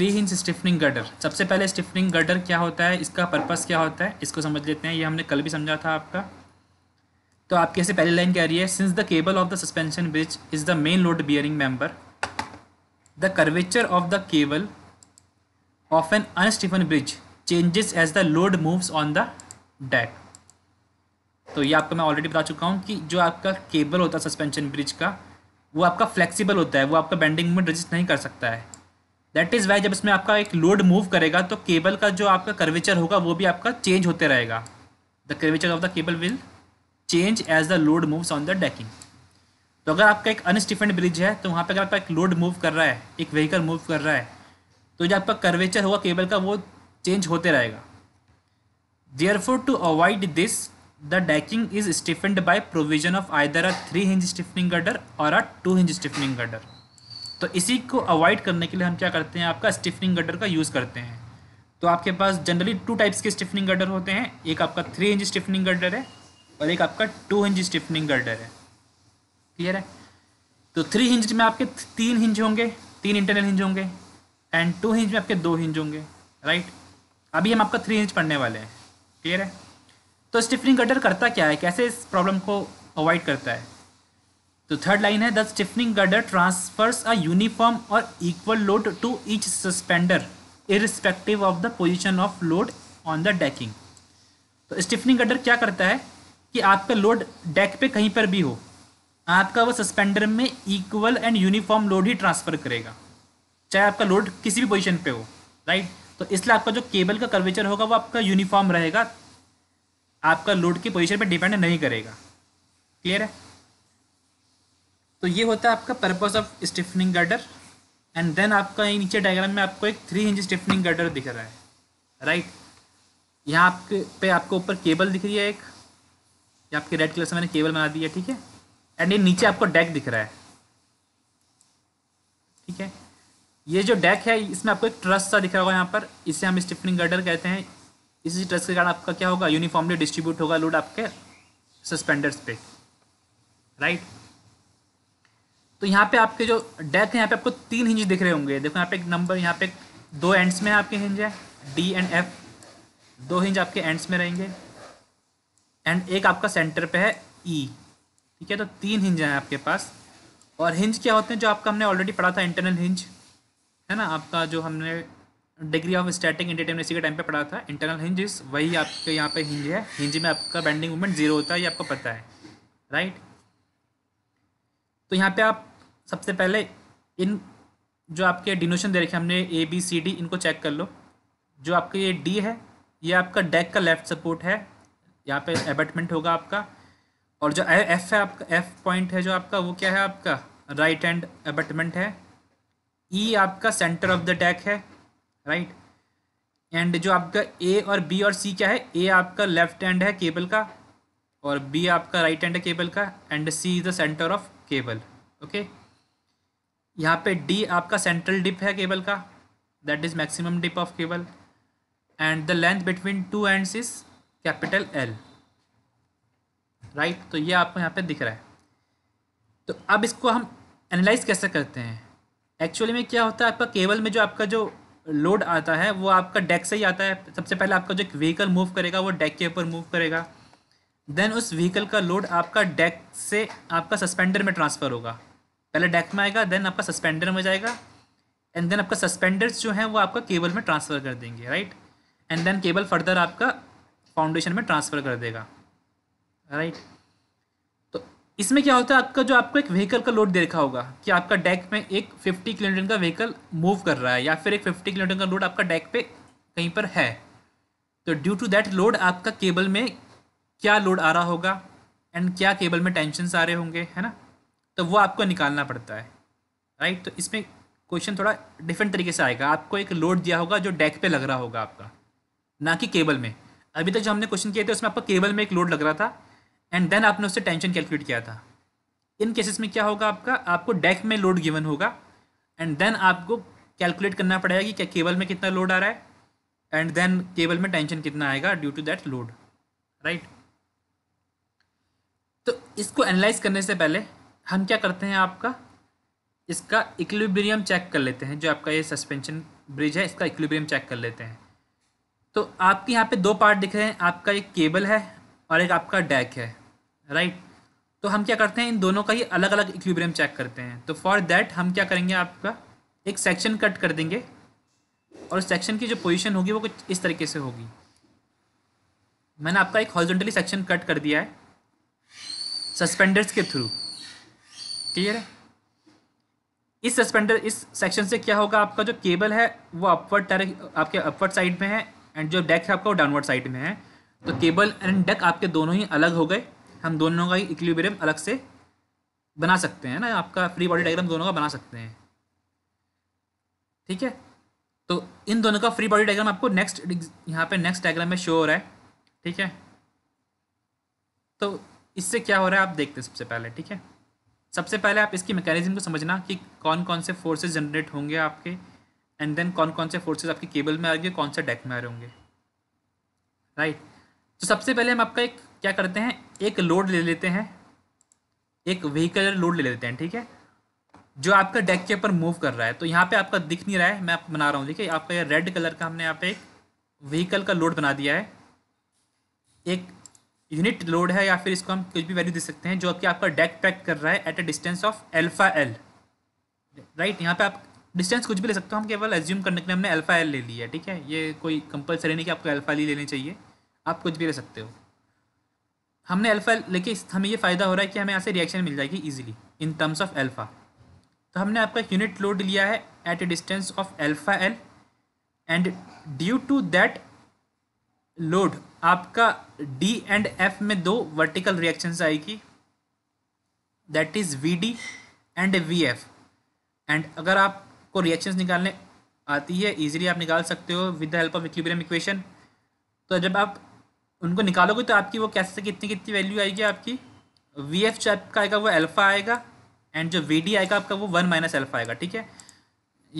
Three inch stiffening girder सबसे पहले stiffening girder क्या होता है इसका पर्पज़ क्या होता है इसको समझ लेते हैं ये हमने कल भी समझा था आपका तो आप कैसे पहली लाइन कह रही है since the cable of the suspension bridge is the main load bearing member the curvature of the cable of an unstiffened bridge changes as the load moves on the deck तो ये आपको मैं already बता चुका हूँ कि जो आपका केबल होता है सस्पेंशन ब्रिज का वो आपका फ्लेक्सिबल होता है वो आपका बेंडिंग में रजिस्ट नहीं कर सकता है दैट इज़ वाई जब इसमें आपका एक लोड मूव करेगा तो केबल का जो आपका कर्वेचर होगा वो भी आपका चेंज होते रहेगा the curvature of the cable will change as the load moves on the decking तो अगर आपका एक अनस्टिफेंड ब्रिज है तो वहाँ पर अगर आपका एक लोड मूव कर रहा है एक व्हीकल मूव कर रहा है तो जो आपका कर्वेचर होगा केबल का वो चेंज होते रहेगा therefore to avoid this the decking is stiffened by provision of either a three hinge stiffening girder और a two hinge stiffening girder तो इसी को अवॉइड करने के लिए हम क्या करते हैं आपका स्टिफनिंग गडर का यूज़ करते हैं तो आपके पास जनरली टू टाइप्स के स्टिफनिंग गर्डर होते हैं एक आपका थ्री इंच स्टिफनिंग गर्डर है और एक आपका टू इंच स्टिफनिंग गर्डर है क्लियर है तो थ्री इंच में आपके तीन हिंज होंगे तीन इंटरनल हिंज होंगे एंड टू इंच में आपके दो हिंज होंगे राइट अभी हम आपका थ्री इंच पढ़ने वाले हैं क्लियर है तो स्टिफनिंग गडर करता क्या है कैसे इस प्रॉब्लम को अवॉइड करता है तो थर्ड लाइन है the stiffening girder transfers a uniform और equal load to each suspender irrespective of the position of load on the decking तो स्टिफनिंग गर्डर क्या करता है कि आपका लोड डेक पे कहीं पर भी हो आपका वो सस्पेंडर में इक्वल एंड यूनिफॉर्म लोड ही ट्रांसफ़र करेगा चाहे आपका लोड किसी भी पोजिशन पे हो राइट तो इसलिए आपका जो केबल का कर्वेचर होगा वो आपका यूनिफॉर्म रहेगा आपका लोड की पोजिशन पे डिपेंड नहीं करेगा क्लियर है तो ये होता है आपका purpose of stiffening girder and then आपका ये नीचे डायग्राम में आपको एक थ्री इंच स्टिफनिंग गर्डर दिख रहा है राइट right? यहाँ आपके पे आपको ऊपर केबल दिख रही है एक ये आपके रेड कलर से मैंने केबल बना दिया ठीक है एंड ये नीचे आपको डेक दिख रहा है ठीक है ये जो डेक है इसमें आपको एक ट्रस सा दिख रहा होगा यहाँ पर इसे हम स्टिफनिंग गर्डर कहते हैं इसी ट्रस के कारण आपका क्या होगा यूनिफॉर्मली डिस्ट्रीब्यूट होगा लोड आपके सस्पेंडर्स पे राइट तो यहाँ पे आपके जो डेथ है यहाँ पे आपको तीन हिंज दिख रहे होंगे देखो यहाँ पे एक नंबर यहाँ पे दो एंड्स में आपके हिंज है डी एंड एफ दो हिंज आपके एंड्स में रहेंगे एंड एक आपका सेंटर पे है ई e. ठीक है तो तीन हिंज हैं आपके पास और हिंज क्या होते हैं जो आपका हमने ऑलरेडी पढ़ा था इंटरनल हिंज है ना आपका जो हमने डिग्री ऑफ स्टैटिक इसी के टाइम पे पढ़ा था इंटरनल हिंज वही आपके यहाँ पे हिंज है हिंज में आपका बैंडिंग मूवमेंट जीरो होता है ये आपको पता है राइट तो यहाँ पे आप सबसे पहले इन जो आपके डिनोशन दे रखे हमने ए बी सी डी इनको चेक कर लो जो आपका ये डी है ये आपका डेक का लेफ्ट सपोर्ट है यहाँ पे एबटमेंट होगा आपका और जो एफ है आपका एफ पॉइंट है जो आपका वो क्या है आपका राइट हैंड एबटमेंट है ई e आपका सेंटर ऑफ द डेक है राइट एंड जो आपका ए और बी और सी क्या है ए आपका लेफ्ट हैंड है केबल का और बी आपका राइट हैंड है केबल का end C is the centre of cable okay यहाँ पे डी आपका सेंट्रल डिप है केबल का that is maximum dip of cable and the length between two ends is capital L right तो ये आपको यहाँ पे दिख रहा है तो अब इसको हम एनालाइज कैसे करते हैं एक्चुअली में क्या होता है आपका केबल में जो आपका जो लोड आता है वो आपका डेक से ही आता है सबसे पहले आपका जो एक व्हीकल मूव करेगा वो डेक के ऊपर मूव करेगा देन उस व्हीकल का लोड आपका डेक से आपका सस्पेंडर में ट्रांसफ़र होगा पहले डेक में आएगा देन आपका सस्पेंडर में जाएगा एंड देन आपका सस्पेंडर्स जो है वो आपका केबल में ट्रांसफ़र कर देंगे right and then cable further आपका फाउंडेशन में ट्रांसफ़र कर देगा राइट तो इसमें क्या होता है आपका जो आपको एक व्हीकल का लोड देखा होगा कि आपका डेक में एक फिफ्टी किलोमीटर का व्हीकल मूव कर रहा है या फिर एक फिफ्टी किलोमीटर का लोड आपका डेक पे कहीं पर है तो ड्यू टू दैट लोड आपका केबल में क्या लोड आ रहा होगा एंड क्या केबल में टेंशन आ रहे होंगे है ना तो वो आपको निकालना पड़ता है राइट तो इसमें क्वेश्चन थोड़ा डिफरेंट तरीके से आएगा आपको एक लोड दिया होगा जो डेक पे लग रहा होगा आपका ना कि केबल में अभी तक जो हमने क्वेश्चन किए थे उसमें आपको केबल में एक लोड लग रहा था एंड देन आपने उससे टेंशन कैलकुलेट किया था इन केसेस में क्या होगा आपका आपको डेक में लोड गिवन होगा एंड देन आपको कैलकुलेट करना पड़ेगा कि क्या केबल में कितना लोड आ रहा है एंड देन केबल में टेंशन कितना आएगा due to that load right तो इसको एनालाइज करने से पहले हम क्या करते हैं आपका इसका इक्विब्रियम चेक कर लेते हैं जो आपका ये सस्पेंशन ब्रिज है इसका इक्विब्रियम चेक कर लेते हैं तो आपके यहाँ पे दो पार्ट दिख रहे हैं आपका एक केबल है और एक आपका डैक है राइट तो हम क्या करते हैं इन दोनों का ही अलग अलग इक्विब्रियम चेक करते हैं तो फॉर दैट हम क्या करेंगे आपका एक सेक्शन कट कर देंगे और सेक्शन की जो पोजिशन होगी वो कुछ इस तरीके से होगी मैंने आपका एक हॉरिजॉन्टली सेक्शन कट कर दिया है सस्पेंडर्स के थ्रू क्लियर है इस सस्पेंडर इस सेक्शन से क्या होगा आपका जो केबल है वो अपवर्ड डायरेक्ट आपके अपवर्ड साइड में है एंड जो डेक है आपका वो डाउनवर्ड साइड में है तो केबल एंड डेक आपके दोनों ही अलग हो गए हम दोनों का ही इक्विबेरियम अलग से बना सकते हैं ना आपका फ्री बॉडी डायग्राम दोनों का बना सकते हैं ठीक है तो इन दोनों का फ्री बॉडी डायग्राम आपको नेक्स्ट यहाँ पे नेक्स्ट डायग्राम में शो हो रहा है ठीक है तो इससे क्या हो रहा है आप देखते हैं सबसे पहले ठीक है सबसे पहले आप इसकी मैकेनिज्म को समझना कि कौन कौन से फोर्सेज जनरेट होंगे आपके एंड देन कौन कौन से फोर्सेज आपके केबल में आ रही कौन से डेक में आ रहे होंगे राइट right. तो सबसे पहले हम आपका एक क्या करते हैं एक लोड ले लेते हैं एक व्हीकल लोड ले लेते हैं ठीक है जो आपका डेक के ऊपर मूव कर रहा है तो यहाँ पे आपका दिख नहीं रहा है मैं आपको बना रहा हूँ देखिए आपका ये रेड कलर का हमने यहाँ पे एक व्हीकल का लोड बना दिया है एक यूनिट लोड है या फिर इसको हम कुछ भी वैल्यू दे सकते हैं जो कि आपका डेक पैक कर रहा है at a distance of alpha L right यहाँ पे आप डिस्टेंस कुछ भी ले सकते हो हम केवल एज्यूम करने के लिए हमने एल्फा एल ले लिया ठीक है ये कोई कंपलसरी नहीं कि आपको अल्फ़ा ली लेनी चाहिए आप कुछ भी ले सकते हो हमने अल्फ़ा एल लेके हमें ये फ़ायदा हो रहा है कि हमें यहाँ से रिएक्शन मिल जाएगी easily in terms of alpha तो हमने आपका यूनिट लोड लिया है at a distance of alpha L and due to that load आपका डी एंड एफ में दो वर्टिकल रिएक्शंस आएगी that is V D and V F and अगर आपको रिएक्शंस निकालने आती है इजीली आप निकाल सकते हो with the help of equilibrium equation तो जब आप उनको निकालोगे तो आपकी वो कैसे कितनी कितनी वैल्यू आएगी आपकी वी एफ टाइप का आएगा वो अल्फ़ा आएगा एंड जो वी डी आएगा आपका वो वन माइनस अल्फ़ा आएगा ठीक है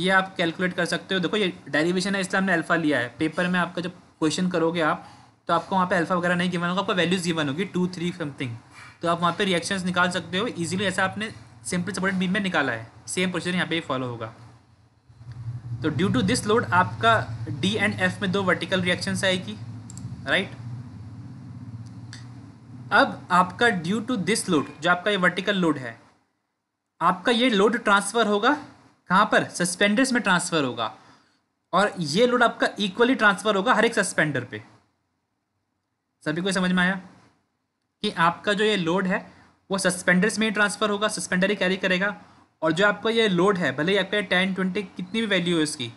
ये आप कैलकुलेट कर सकते हो देखो ये डेरिवेशन है इसलिए हमने अल्फ़ा लिया है पेपर में आपका जो क्वेश्चन करोगे आप तो आपको वहाँ पे अल्फा वगैरह नहीं गिवन होगा आपको वैल्यूज़ गिवन होगी टू थ्री समथिंग तो आप वहाँ पे रिएक्शंस निकाल सकते हो इजीली ऐसा आपने सिंपल सपोर्टेड बीम में निकाला है सेम प्रोसीजर यहाँ पे ही फॉलो होगा तो ड्यू टू दिस लोड आपका डी एंड एफ में दो वर्टिकल रिएक्शंस आएगी राइट अब आपका ड्यू टू दिस लोड जो आपका ये वर्टिकल लोड है आपका ये लोड ट्रांसफ़र होगा कहाँ पर सस्पेंडर्स में ट्रांसफ़र होगा और ये लोड आपका इक्वली ट्रांसफर होगा हर एक सस्पेंडर पे सभी को समझ में आया कि आपका जो ये लोड है वो सस्पेंडर्स में ही ट्रांसफर होगा सस्पेंडर ही कैरी करेगा और जो आपका ये लोड है भले ही आपका टेन ट्वेंटी कितनी भी वैल्यू है उसकी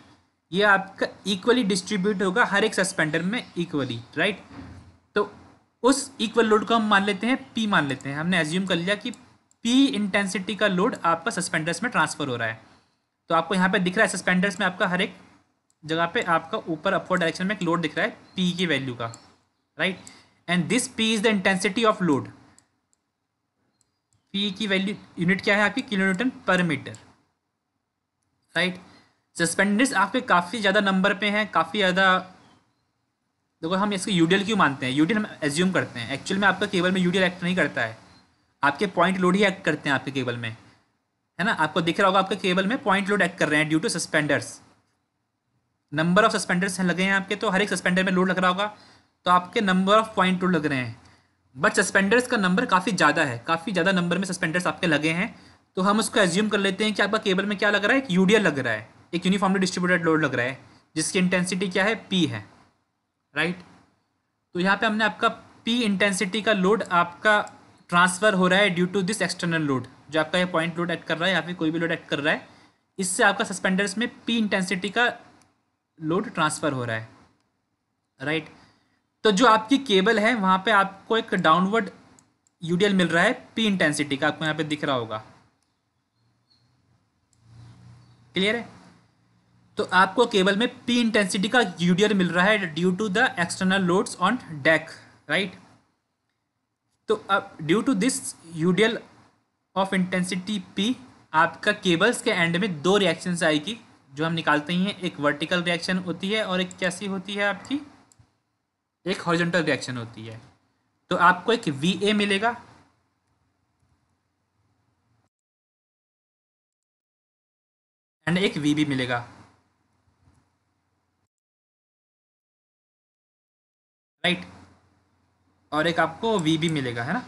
ये आपका इक्वली डिस्ट्रीब्यूट होगा हर एक सस्पेंडर में इक्वली राइट तो उस इक्वल लोड को हम मान लेते हैं पी मान लेते हैं हमने एज्यूम कर लिया कि पी इंटेंसिटी का लोड आपका सस्पेंडर्स में ट्रांसफर हो रहा है तो आपको यहाँ पे दिख रहा है सस्पेंडर्स में आपका हर एक जगह पे आपका ऊपर अपवर्ड डायरेक्शन में एक लोड दिख रहा है पी की वैल्यू का right and this P is the intensity of load P की वैल्यू यूनिट क्या है आपकी kilometre per metre right suspenders आपके काफ़ी ज़्यादा नंबर पे हैं काफ़ी ज़्यादा देखो हम इसको यूडियल क्यों मानते हैं यूडियल हम एज्यूम करते हैं एक्चुअल में आपका केबल में यूडियल एक्ट नहीं करता है आपके पॉइंट लोड ही एक्ट करते हैं आपके केबल में है ना आपको दिख रहा होगा आपके केबल में पॉइंट लोड एक्ट कर रहे हैं due to suspenders number of suspenders लगे हैं आपके तो हर एक सस्पेंडर में लोड लग रहा होगा तो आपके नंबर ऑफ पॉइंट टू लग रहे हैं बट सस्पेंडर्स का नंबर काफ़ी ज़्यादा है काफ़ी ज़्यादा नंबर में सस्पेंडर्स आपके लगे हैं तो हम उसको एज्यूम कर लेते हैं कि आपका केबल में क्या लग रहा है एक यूडीएल लग रहा है एक यूनिफॉर्मली डिस्ट्रीब्यूटेड लोड लग रहा है जिसकी इंटेंसिटी क्या है पी है राइट तो यहाँ पर हमने आपका पी इंटेंसिटी का लोड आपका ट्रांसफ़र हो रहा है due to this external load जो आपका यह पॉइंट लोड एक्ट कर रहा है या फिर कोई भी लोड एक्ट कर रहा है इससे आपका सस्पेंडर्स में पी इंटेंसिटी का लोड ट्रांसफ़र हो रहा है राइट तो जो आपकी केबल है वहाँ पे आपको एक डाउनवर्ड यूडीएल मिल रहा है पी इंटेंसिटी का आपको यहाँ पे दिख रहा होगा क्लियर है तो आपको केबल में पी इंटेंसिटी का यूडीएल मिल रहा है due to the external loads on deck right तो अब due to this UDL of intensity P आपका केबल्स के एंड में दो रिएक्शंस आएगी जो हम निकालते हैं एक वर्टिकल रिएक्शन होती है और एक कैसी होती है आपकी एक हॉर्जेंटल रिएक्शन होती है तो आपको एक वी ए मिलेगा एंड एक वी बी मिलेगा राइट और एक आपको वी बी मिलेगा है ना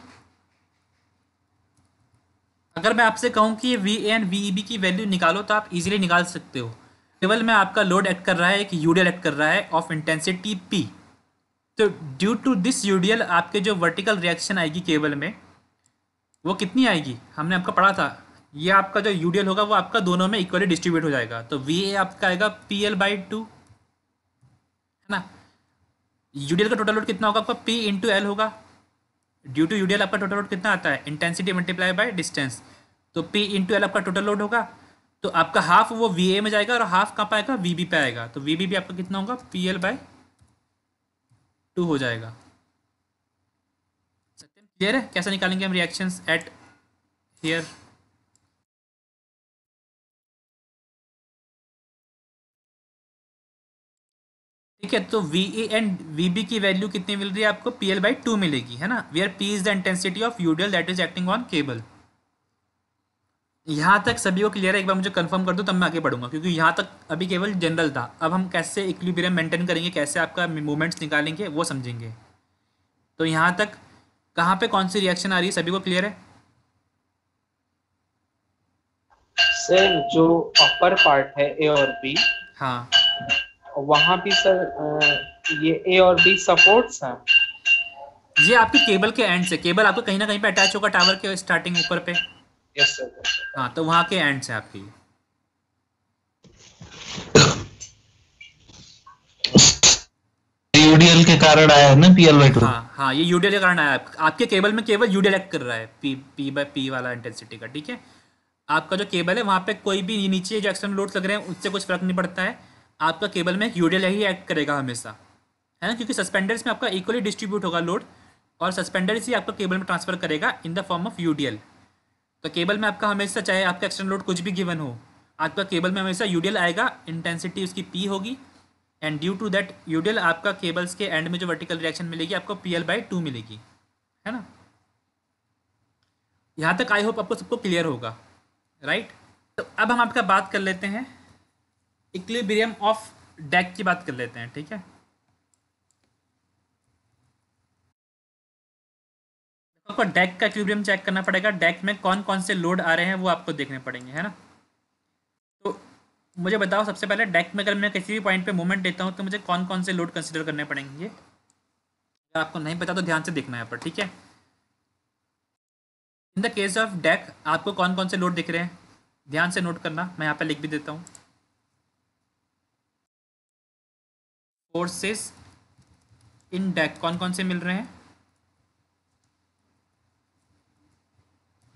अगर मैं आपसे कहूँ कि V A and V B की वैल्यू निकालो तो आप इजीली निकाल सकते हो केवल में आपका लोड एक्ट कर रहा है एक यूडीएल एड कर रहा है ऑफ इंटेंसिटी पी तो ड्यू टू दिस यूडीएल आपके जो वर्टिकल रिएक्शन आएगी केबल में वो कितनी आएगी हमने आपका पढ़ा था ये आपका जो यूडीएल होगा वो आपका दोनों में इक्वली डिस्ट्रीब्यूट हो जाएगा तो वी ए आपका आएगा पी एल बाई टू है ना यूडीएल का टोटल लोड कितना होगा आपका पी इंटू एल होगा ड्यू टू यूडीएल आपका टोटल लोड कितना आता है इंटेंसिटी मल्टीप्लाई बाय डिस्टेंस तो पी इंटू एल आपका टोटल लोड होगा तो आपका हाफ वो वी ए में जाएगा और हाफ कहाँ पाएगा वी बी पे आएगा तो वी बी भी आपका कितना होगा पी एल बाय टू हो जाएगा क्लियर है कैसे निकालेंगे हम रिएक्शंस एट हियर ठीक है तो V A and V B की वैल्यू कितनी मिल रही है आपको पी एल बाई टू मिलेगी है ना where P is the intensity of UDL that is acting on cable यहाँ तक सभी को क्लियर है एक बार मुझे कंफर्म कर दो तब मैं आगे बढ़ूंगा क्योंकि यहाँ तक अभी केवल जनरल था अब हम कैसे इक्विलिब्रियम मेंटेन करेंगे कैसे आपका मूवमेंट्स निकालेंगे वो समझेंगे तो यहाँ तक कहाँ पे कौन सी रिएक्शन आ रही है सभी को क्लियर है सर जो अपर पार्ट है ए और बी हाँ वहां भी सर ये ए और बी सपोर्ट्स हैं ये आपके केबल के एंड से केबल आपको कहीं ना कहीं पे अटैच होगा टावर के स्टार्टिंग ऊपर पे यस सर हाँ तो वहां के एंड से आपकी यूडीएल के कारण आया है ना पीएल बाई टू हाँ हाँ ये यूडीएल के कारण आया है आपके केबल में केबल यूडीएल एक्ट कर रहा है पी पी बाई पी वाला इंटेंसिटी का ठीक है आपका जो केबल है वहाँ पे कोई भी नीचे जो एक्सटर्नल लोड्स लग रहे हैं उससे कुछ फर्क नहीं पड़ता है आपका केबल में एक यूडियल ही एक्ट करेगा हमेशा है ना क्योंकि सस्पेंडर्स में आपका इक्वली डिस्ट्रीब्यूट होगा लोड और सस्पेंडर ही आपका केबल में ट्रांसफर करेगा in the form of UDL तो केबल में आपका हमेशा चाहे आपका एक्सटर्नल लोड कुछ भी गिवन हो आपका केबल में हमेशा यूडीएल आएगा इंटेंसिटी उसकी पी होगी and due to that UDL आपका केबल्स के एंड में जो वर्टिकल रिएक्शन मिलेगी आपको पी एल बाई टू मिलेगी है ना यहाँ तक आई होप आपको सबको क्लियर होगा राइट तो अब हम आपका बात कर लेते हैं इक्लिब्रियम ऑफ डेक की बात कर लेते हैं ठीक है आपको डेक का इक्विब्रियम चेक करना पड़ेगा डेक में कौन कौन से लोड आ रहे हैं वो आपको देखने पड़ेंगे है ना तो मुझे बताओ सबसे पहले डेक में अगर मैं किसी भी पॉइंट पे मूवमेंट देता हूँ तो मुझे कौन कौन से लोड कंसिडर करने पड़ेंगे अगर आपको नहीं पता तो ध्यान से देखना है पर ठीक है in the case of deck आपको कौन कौन से लोड दिख रहे हैं ध्यान से नोट करना मैं यहाँ पर लिख भी देता हूँ कोर्सेस इन डेक कौन कौन से मिल रहे हैं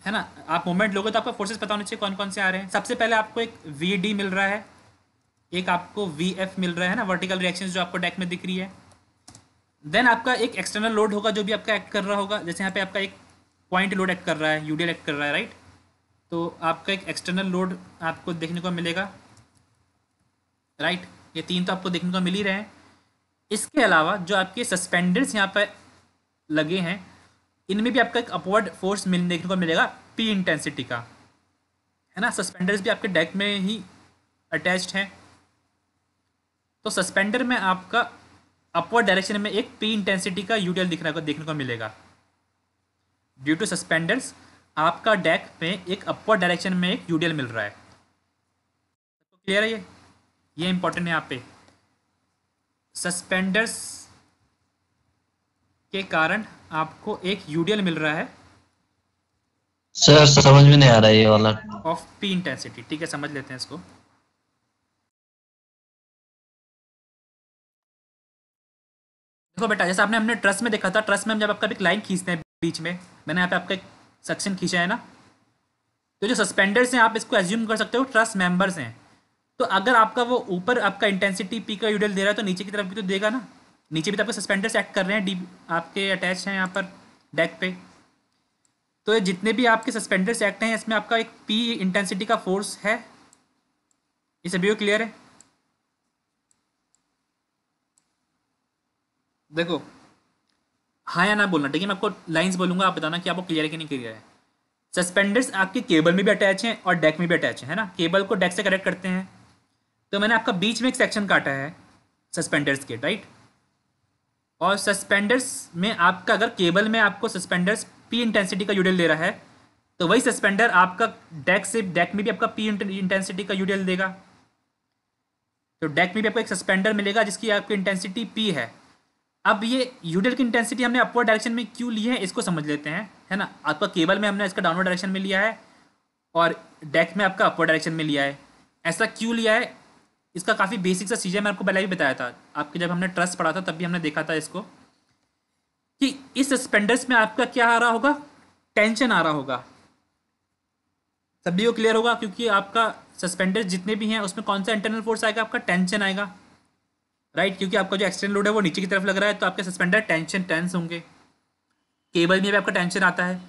है ना आप मोमेंट लोगे तो आपको फोर्सेस पता होने चाहिए कौन कौन से आ रहे हैं सबसे पहले आपको एक वी डी मिल रहा है एक आपको वी एफ मिल रहा है ना वर्टिकल रिएक्शन जो आपको डेक में दिख रही है देन आपका एक एक्सटर्नल लोड होगा जो भी आपका एक्ट कर रहा होगा जैसे यहाँ पे आपका एक पॉइंट लोड एक्ट कर रहा है यूडीएल एक्ट कर रहा है राइट तो आपका एक एक्सटर्नल लोड आपको देखने को मिलेगा राइट ये तीन तो आपको देखने को मिल ही रहे हैं इसके अलावा जो आपके सस्पेंडर्स यहाँ पर लगे हैं इनमें भी आपका एक अपवर्ड फोर्स मिल देखने को मिलेगा पी इंटेंसिटी का है ना सस्पेंडर्स भी आपके डेक में ही अटैच्ड हैं तो सस्पेंडर में आपका अपवर्ड डायरेक्शन में एक पी इंटेंसिटी का यूटीएल दिखने को देखने को मिलेगा ड्यू टू सस्पेंडर्स आपका डेक में एक अपवर्ड डायरेक्शन में एक यूटीएल मिल रहा है तो क्लियर है ये ये इंपॉर्टेंट है यहाँ पे सस्पेंडर्स के कारण आपको एक यूडीएल मिल रहा है सर समझ में नहीं आ रहा ये वाला ऑफ पी इंटेंसिटी ठीक है समझ लेते हैं इसको देखो बेटा जैसे आपने हमने ट्रस्ट में देखा था ट्रस्ट में हम जब आपका एक लाइन खींचते हैं बीच में मैंने यहाँ पे आपका एक सेक्शन खींचा है ना तो जो सस्पेंडर्स हैं आप इसको एज्यूम कर सकते हो ट्रस्ट मेंबर्स हैं तो अगर आपका वो ऊपर आपका इंटेंसिटी पी का यूडल दे रहा है तो नीचे की तरफ भी तो देगा ना नीचे भी तो आपके सस्पेंडर्स एक्ट कर रहे हैं डी आपके अटैच हैं यहाँ पर डेक पे तो ये जितने भी आपके सस्पेंडर्स एक्ट हैं इसमें आपका एक पी इंटेंसिटी का फोर्स है ये सभी क्लियर है देखो हाँ या ना बोलना ठीक है मैं आपको लाइन्स बोलूंगा आप बताना कि आपको क्लियर है कि नहीं क्लियर है सस्पेंडर्स आपके केबल में भी अटैच हैं और डेक में भी अटैच हैं है ना केबल को डेक से कनेक्ट करते हैं तो मैंने आपका बीच में एक सेक्शन काटा है सस्पेंडर्स के राइट और सस्पेंडर्स में आपका अगर केबल में आपको सस्पेंडर्स पी इंटेंसिटी का यूडियल दे रहा है तो वही सस्पेंडर आपका डेक से डेक में भी आपका पी इंटेंसिटी का यूडियल देगा तो डेक में भी आपको एक सस्पेंडर मिलेगा जिसकी आपकी इंटेंसिटी पी है अब ये यूडियल की इंटेंसिटी हमने अपवर्ड डायरेक्शन में क्यों ली है इसको समझ लेते हैं है ना आपका केबल में हमने इसका डाउनवर्ड डायरेक्शन में लिया है और डेक में आपका अपवर्ड डायरेक्शन में लिया है ऐसा क्यों लिया है इसका काफ़ी बेसिक सा चीज़ें मैं आपको पहले भी बताया था आपके जब हमने ट्रस्ट पढ़ा था तब भी हमने देखा था इसको कि इस सस्पेंडर्स में आपका क्या आ रहा होगा टेंशन आ रहा होगा तब भी वो क्लियर होगा क्योंकि आपका सस्पेंडर्स जितने भी हैं उसमें कौन सा इंटरनल फोर्स आएगा आपका टेंशन आएगा राइट क्योंकि आपका जो एक्सटर्नल लोड है वो नीचे की तरफ लग रहा है तो आपके सस्पेंडर टेंशन टेंस होंगे केबल में भी आपका टेंशन आता है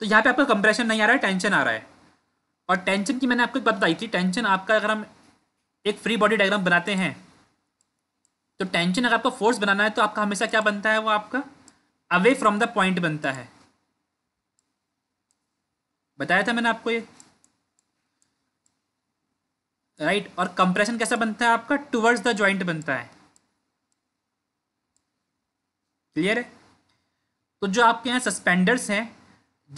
तो यहाँ पे आपका कंप्रेशन नहीं आ रहा है टेंशन आ रहा है और टेंशन की मैंने आपको एक बात बताई थी टेंशन आपका अगर हम एक फ्री बॉडी डायग्राम बनाते हैं तो टेंशन अगर आपको फोर्स बनाना है तो आपका हमेशा क्या बनता है वो आपका अवे फ्रॉम द पॉइंट बनता है बताया था मैंने आपको ये राइट right? और कंप्रेशन कैसा बनता है आपका टुवर्ड्स द ज्वाइंट बनता है क्लियर है तो जो आपके यहाँ सस्पेंडर्स हैं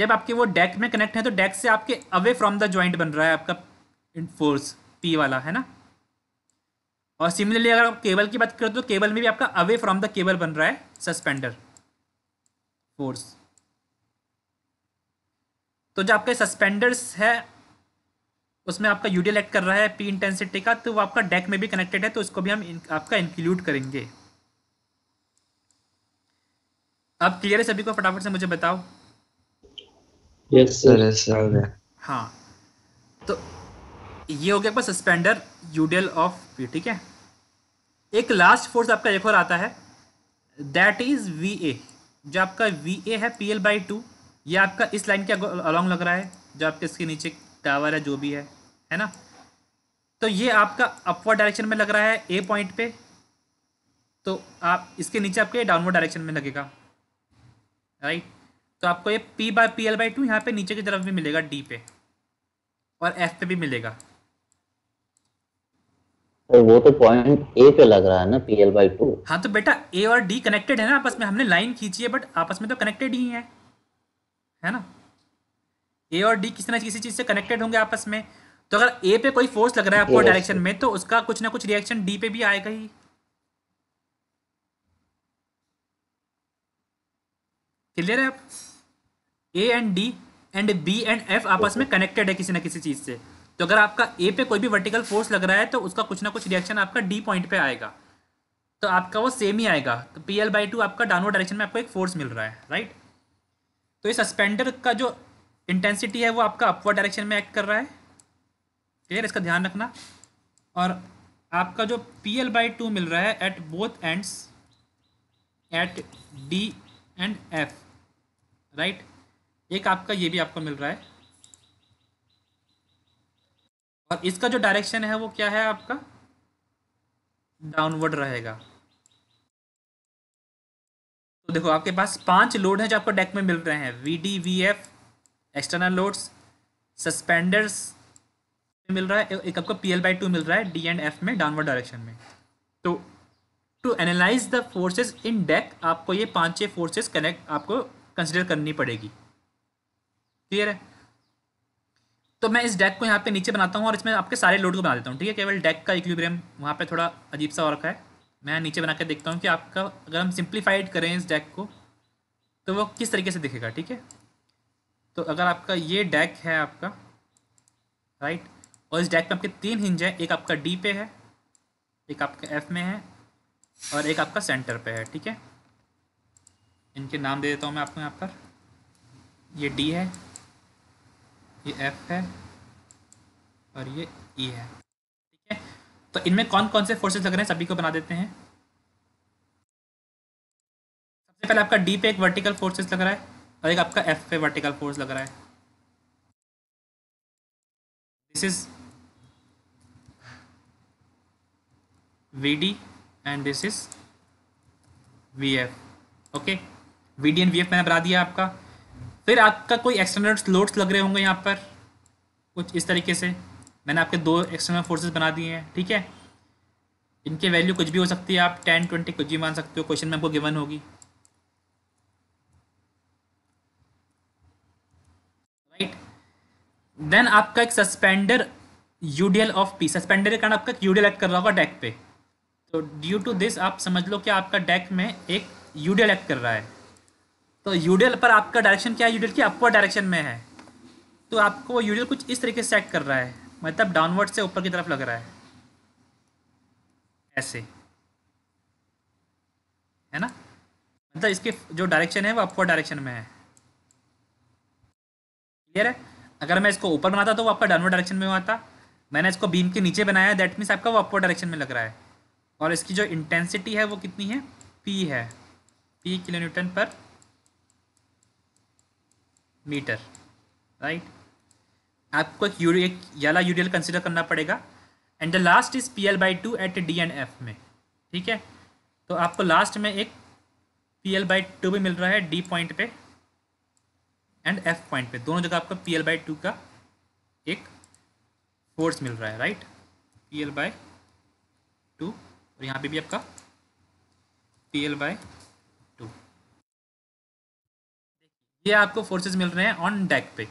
जब आपके वो डेक में कनेक्ट है तो डेक से आपके अवे फ्रॉम द ज्वाइंट बन रहा है आपका फोर्स पी वाला है ना और सिमिलरली अगर हम केबल की बात करें तो केबल में भी आपका अवे फ्रॉम द केबल बन रहा है सस्पेंडर फोर्स तो जो आपके सस्पेंडर्स है उसमें आपका यूडियल एक्ट कर रहा है पी इंटेंसिटी का तो वो आपका डेक में भी कनेक्टेड है तो उसको भी हम इन, आपका इंक्लूड करेंगे अब क्लियर है सभी को फटाफट से मुझे बताओ यस सर यस सर हाँ तो ये हो गया आपका सस्पेंडर यूडियल ऑफ पी ठीक है एक लास्ट फोर्स आपका एक और आता है दैट इज़ वी ए जो आपका वी ए है पी एल बाई टू ये आपका इस लाइन के अलॉन्ग लग रहा है जो आपके इसके नीचे टावर है जो भी है है ना तो ये आपका अपवर्ड डायरेक्शन में लग रहा है ए पॉइंट पे तो आप इसके नीचे आपके डाउनवर्ड डायरेक्शन में लगेगा राइट तो आपको ये P by P L by two यहाँ पे नीचे की तरफ भी मिलेगा डी पे और एफ पे भी मिलेगा तो वो तो पॉइंट ए पे लग रहा है ना पी एल बाई टू हाँ तो बेटा ए और डी कनेक्टेड है ना आपस में हमने लाइन खींची है बट आपस में तो कनेक्टेड ही है है ना ए और डी किसी ना किसी चीज़ से कनेक्टेड होंगे आपस में तो अगर ए पे कोई फोर्स लग रहा है आपको डायरेक्शन में तो उसका कुछ ना कुछ रिएक्शन डी पे भी आएगा ही क्लियर है आप A and D and B and F आपस में कनेक्टेड है किसी ना किसी चीज़ से तो अगर आपका ए पे कोई भी वर्टिकल फोर्स लग रहा है तो उसका कुछ ना कुछ रिएक्शन आपका डी पॉइंट पे आएगा तो आपका वो सेम ही आएगा तो पी एल बाई टू आपका डाउनवर्ड डायरेक्शन में आपको एक फोर्स मिल रहा है राइट तो ये सस्पेंडर का जो इंटेंसिटी है वो आपका अपवर्ड डायरेक्शन में एक्ट कर रहा है क्लियर इसका ध्यान रखना और आपका जो पी एल बाई टू मिल रहा है at both ends at D and F right एक आपका ये भी आपको मिल रहा है और इसका जो डायरेक्शन है वो क्या है आपका डाउनवर्ड रहेगा तो देखो आपके पास पांच लोड हैं जो आपको डेक में मिल रहे हैं V D V F external loads suspenders मिल रहा है एक आपको पी एल बाई टू मिल रहा है डी एंड एफ में डाउनवर्ड डायरेक्शन में तो to analyse the forces in deck आपको ये पांच छह फोर्सेस कनेक्ट आपको कंसिडर करनी पड़ेगी क्लियर है तो मैं इस डेक को यहाँ पे नीचे बनाता हूँ और इसमें आपके सारे लोड को बना देता हूँ ठीक है केवल डेक का इक्विब्रियम वहाँ पे थोड़ा अजीब सा और रखा है मैं नीचे बना के देखता हूँ कि आपका अगर हम सिंप्लीफाइड करें इस डेक को तो वो किस तरीके से दिखेगा ठीक है तो अगर आपका ये डेक है आपका राइट और इस डेक में आपके तीन हिंज हैं एक आपका डी पे है एक आपका एफ में है और एक आपका सेंटर पे है ठीक है इनके नाम दे देता हूँ मैं आपको यहाँ पर ये डी है ये एफ है और ये ई e है ठीक है तो इनमें कौन कौन से फोर्सेस लग रहे हैं सभी को बना देते हैं सबसे पहले आपका डी पे एक वर्टिकल फोर्सेस लग रहा है और एक आपका एफ पे वर्टिकल फोर्स लग रहा है this is V D and this is V F okay V D and V F मैंने बना दिया आपका फिर आपका कोई एक्सटर्नल लोड्स लग रहे होंगे यहाँ पर कुछ इस तरीके से मैंने आपके दो एक्सटर्नल फोर्सेज बना दिए हैं ठीक है इनके वैल्यू कुछ भी हो सकती है आप टेन ट्वेंटी कुछ भी मान सकते हो क्वेश्चन में आपको गिवन होगी राइट देन आपका एक suspender UDL of P suspender के कारण आपका यूडीएल एक्ट कर रहा होगा डेक पे तो ड्यू टू दिस आप समझ लो कि आपका डेक में एक यूडीएल एक्ट कर रहा है तो यूडल पर आपका डायरेक्शन क्या है यूडियल की अपवर्ड डायरेक्शन में है तो आपको वो यूडियल कुछ इस तरीके से कर रहा है मतलब डाउनवर्ड से ऊपर की तरफ लग रहा है ऐसे है ना मतलब इसके जो डायरेक्शन है वो अपवर्ड डायरेक्शन में है क्लियर है अगर मैं इसको ऊपर बनाता तो वो आपका डाउनवर्ड डायरेक्शन में हुआ था मैंने इसको बीम के नीचे बनाया दैट मीन्स आपका वो अपवर्ड डायरेक्शन में लग रहा है और इसकी जो इंटेंसिटी है वो कितनी है पी है P kilo newton per metre right आपको एक यूरी एक याला यूरियल कंसिडर करना पड़ेगा and the last is P L by two at D and F में ठीक है तो आपको लास्ट में एक पी एल बाई टू भी मिल रहा है डी पॉइंट पे एंड एफ पॉइंट पे दोनों जगह आपको पी एल बाई टू का एक फोर्स मिल रहा है right P L by two और यहाँ पे भी आपका पी एल बाई ये आपको फोर्सेज मिल रहे हैं ऑन डेक पे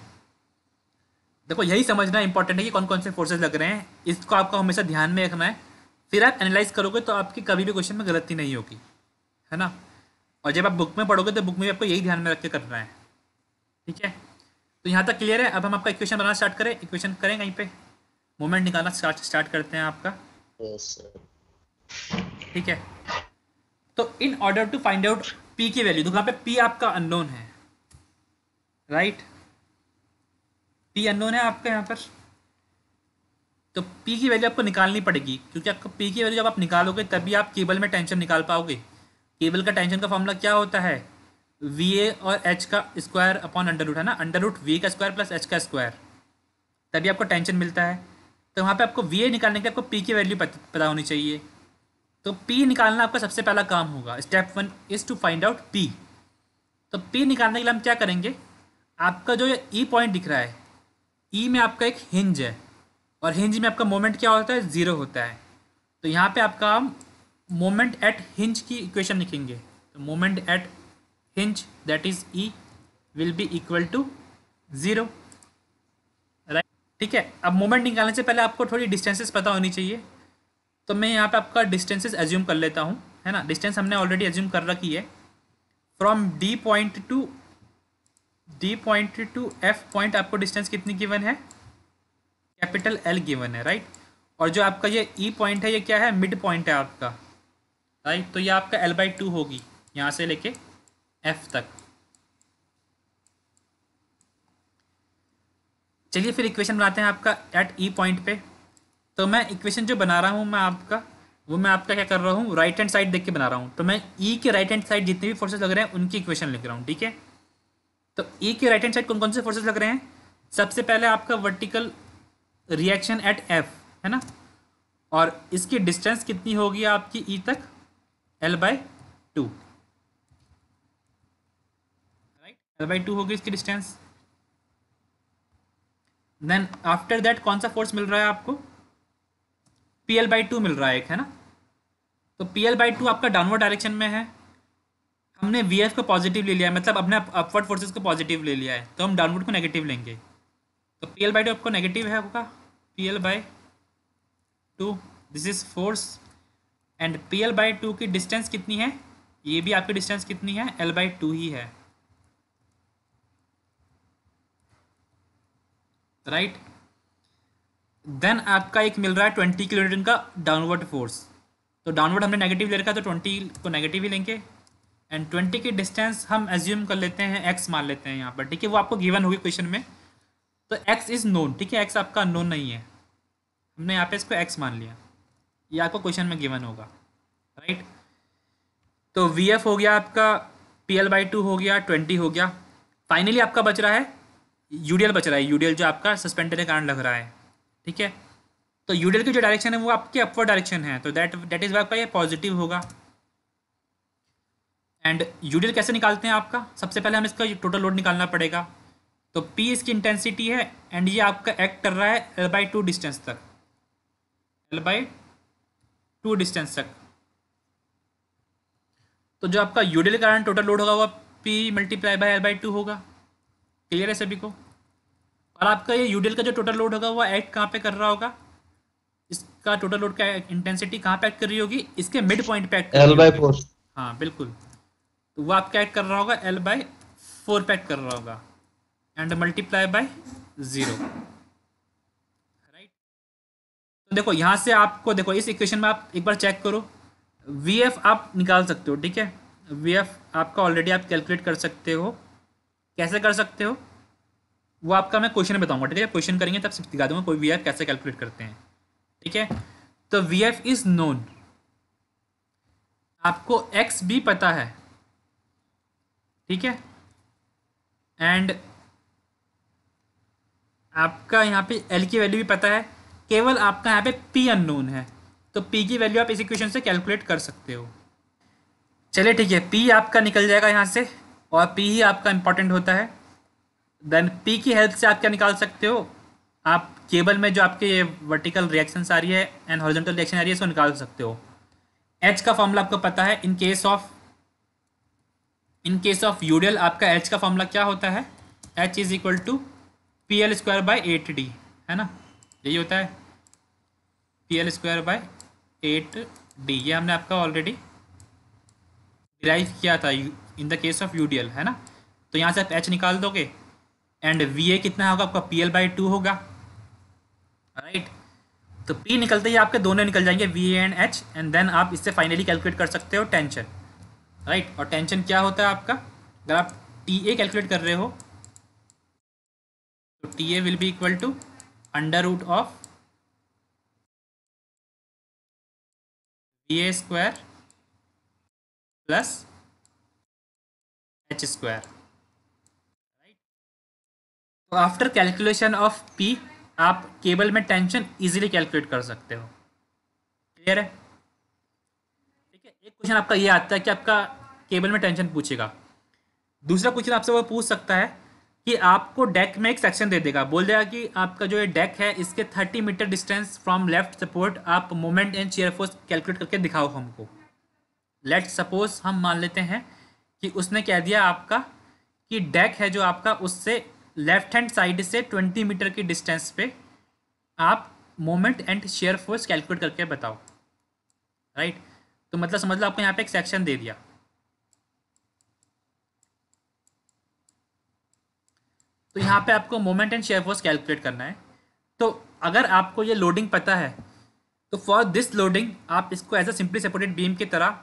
देखो यही समझना इंपॉर्टेंट है कि कौन कौन से फोर्सेज लग रहे हैं इसको आपको हमेशा ध्यान में रखना है फिर आप एनालाइज करोगे तो आपकी कभी भी क्वेश्चन में गलती नहीं होगी है ना और जब आप बुक में पढ़ोगे तो बुक में भी आपको यही ध्यान में रख के करना है ठीक है तो यहाँ तक क्लियर है अब हम आपका इक्वेशन बनाना स्टार्ट करें इक्वेशन करें कहीं पे मोमेंट निकालना स्टार्ट स्टार्ट करते हैं आपका ठीक yes, है तो in order to find out P की वैल्यू देखो यहाँ पे पी आपका अननोन है राइट पी अनोन है आपका यहाँ पर तो पी की वैल्यू आपको निकालनी पड़ेगी क्योंकि आपको पी की वैल्यू जब आप निकालोगे तभी आप केबल में टेंशन निकाल पाओगे केबल का टेंशन का फॉर्मूला क्या होता है वी ए और एच का स्क्वायर अपॉन अंडर रूट है ना अंडर रूट वी का स्क्वायर प्लस एच का स्क्वायर तभी आपको टेंशन मिलता है तो वहाँ पे आपको वी ए निकालने के लिए आपको पी की वैल्यू पता होनी चाहिए तो पी निकालना आपका सबसे पहला काम होगा step one is to find out P तो पी निकालने के लिए हम क्या करेंगे आपका जो ई पॉइंट e दिख रहा है ई e में आपका एक हिंज है और हिंज में आपका मोमेंट क्या होता है ज़ीरो होता है तो यहाँ पे आपका हम मोमेंट एट हिंज की इक्वेशन लिखेंगे तो moment at hinge that is E will be equal to zero right ठीक है अब मोमेंट निकालने से पहले आपको थोड़ी डिस्टेंसेस पता होनी चाहिए तो मैं यहाँ पे आपका डिस्टेंसेस एज्यूम कर लेता हूँ है ना डिस्टेंस हमने ऑलरेडी एज्यूम कर रखी है from D point to D point to F point आपको डिस्टेंस कितनी गिवन है कैपिटल एल गिवन है राइट और जो आपका ये ई e पॉइंट है ये क्या है मिड पॉइंट है आपका राइट तो ये आपका एल बाई टू होगी यहाँ से लेके एफ तक चलिए फिर इक्वेशन बनाते हैं आपका एट ई पॉइंट पे तो मैं इक्वेशन जो बना रहा हूँ मैं आपका वो मैं आपका क्या कर रहा हूँ राइट हैंड साइड देख के बना रहा हूँ तो मैं ई e के राइट हैंड साइड जितने भी फोर्सेस लग रहे हैं उनकी इक्वेशन लिख रहा हूँ ठीक है तो ई e के राइट हैंड साइड कौन कौन से फोर्सेस लग रहे हैं सबसे पहले आपका वर्टिकल रिएक्शन एट एफ है ना और इसकी डिस्टेंस कितनी होगी आपकी ई e तक L by two right L by two होगी इसकी डिस्टेंस देन आफ्टर दैट कौन सा फोर्स मिल रहा है आपको पी एल बाई टू मिल रहा है एक है ना तो पी एल बाई टू आपका डाउनवर्ड डायरेक्शन में है हमने वी को पॉजिटिव ले लिया है मतलब अपने अपवर्ड फोर्सेस को पॉजिटिव ले लिया है तो हम डाउनवर्ड को नेगेटिव लेंगे तो पी एल बाई टू आपको नेगेटिव है आपका P L by two this is force and P L by two की डिस्टेंस कितनी है ये भी आपकी डिस्टेंस कितनी है एल बाई टू ही है राइट right? देन आपका एक मिल रहा है ट्वेंटी किलोमीटर का डाउनवर्ड फोर्स तो डाउनवर्ड हमने नेगेटिव ले रखा है तो ट्वेंटी को नेगेटिव ही लेंगे एंड ट्वेंटी की डिस्टेंस हम एज्यूम कर लेते हैं एक्स मान लेते हैं यहाँ पर ठीक है वो आपको गिवन होगी क्वेश्चन में तो एक्स इज़ नोन ठीक है एक्स आपका नोन नहीं है हमने यहाँ पे इसको एक्स मान लिया ये आपको क्वेश्चन में गिवन होगा राइट तो वी एफ हो गया आपका पी एल बाई टू हो गया ट्वेंटी हो गया फाइनली आपका बच रहा है यू डी एल बच रहा है यू डी एल जो आपका सस्पेंडेड के कारण लग रहा है ठीक है तो यू डी एल की जो डायरेक्शन है वो आपके अपवर्ड डायरेक्शन है तो दैट दैट इज़ आपका ये पॉजिटिव होगा एंड यूडियल कैसे निकालते हैं आपका सबसे पहले हमें इसका टोटल लोड निकालना पड़ेगा तो पी इसकी इंटेंसिटी है एंड ये आपका एक्ट कर रहा है एल बाई टू डिस्टेंस तक एल बाई टू डिस्टेंस तक तो जो आपका यूडियल कारण टोटल लोड होगा वह P multiply by L by two होगा क्लियर है सभी को और आपका ये यूडियल का जो टोटल लोड होगा वह एक्ट कहाँ पे कर रहा होगा इसका टोटल लोड का इंटेंसिटी कहाँ पे एक्ट कर रही होगी इसके मिड पॉइंट पे एक्ट हाँ बिल्कुल तो वो आपका ऐड कर रहा होगा एल बाई फोर पे ऐड कर रहा होगा and multiply by zero right तो देखो यहाँ से आपको देखो इस इक्वेशन में आप एक बार चेक करो वी एफ आप निकाल सकते हो ठीक है वी एफ आपका ऑलरेडी आप कैलकुलेट कर सकते हो कैसे कर सकते हो वो आपका मैं क्वेश्चन बताऊंगा ठीक है क्वेश्चन करेंगे तब सिर्फ दिखा दूंगा कोई वी एफ कैसे कैलकुलेट करते हैं ठीक है तो वी एफ इज़ नोन आपको एक्स भी पता है ठीक है एंड आपका यहाँ पे एल की वैल्यू भी पता है केवल आपका यहाँ पे पी अननोन है तो पी की वैल्यू आप इस इक्वेशन से कैलकुलेट कर सकते हो चलिए ठीक है पी आपका निकल जाएगा यहाँ से और पी ही आपका इंपॉर्टेंट होता है देन पी की हेल्प से आप क्या निकाल सकते हो आप केबल में जो आपके ये वर्टिकल रिएक्शंस आ रही है एंड हॉरिजॉन्टल रिएक्शन आ रही है उसको निकाल सकते हो एच का फॉर्मूला आपको पता है in case of in case of UDL आपका एच का फॉर्मूला क्या होता है H is equal to P L square by eight D है ना यही होता है P L square by eight D ये हमने आपका ऑलरेडी डिराइव किया था in the case of UDL है ना तो यहाँ से आप एच निकाल दोगे एंड वी ए कितना होगा आपका पी एल बाई टू होगा राइट तो पी निकलते ही आपके दोनों निकल जाएंगे V A and H and then आप इससे फाइनली कैलकुलेट कर सकते हो टेंशन राइट और टेंशन क्या होता है आपका अगर आप टी ए कैलकुलेट कर रहे हो तो T A will be equal to under root of V A square plus H square right तो आफ्टर कैलकुलेशन ऑफ पी आप केबल में टेंशन इजीली कैलकुलेट कर सकते हो क्लियर है क्वेश्चन आपका ये आता है कि आपका केबल में टेंशन पूछेगा दूसरा क्वेश्चन आपसे वो पूछ सकता है कि आपको डेक में एक सेक्शन दे देगा बोल देगा कि आपका जो ये डेक है इसके thirty metre distance from left support आप moment and shear force calculate करके दिखाओ हमको लेट सपोज हम मान लेते हैं कि उसने कह दिया आपका कि डेक है जो आपका उससे लेफ्ट हैंड साइड से ट्वेंटी मीटर की डिस्टेंस पे आप moment and shear force calculate करके बताओ राइट right? तो मतलब समझ लो आपको यहाँ पे एक सेक्शन दे दिया तो यहाँ पे आपको moment and shear force calculate करना है तो अगर आपको ये लोडिंग पता है तो फॉर दिस लोडिंग आप इसको as a simply supported beam की तरह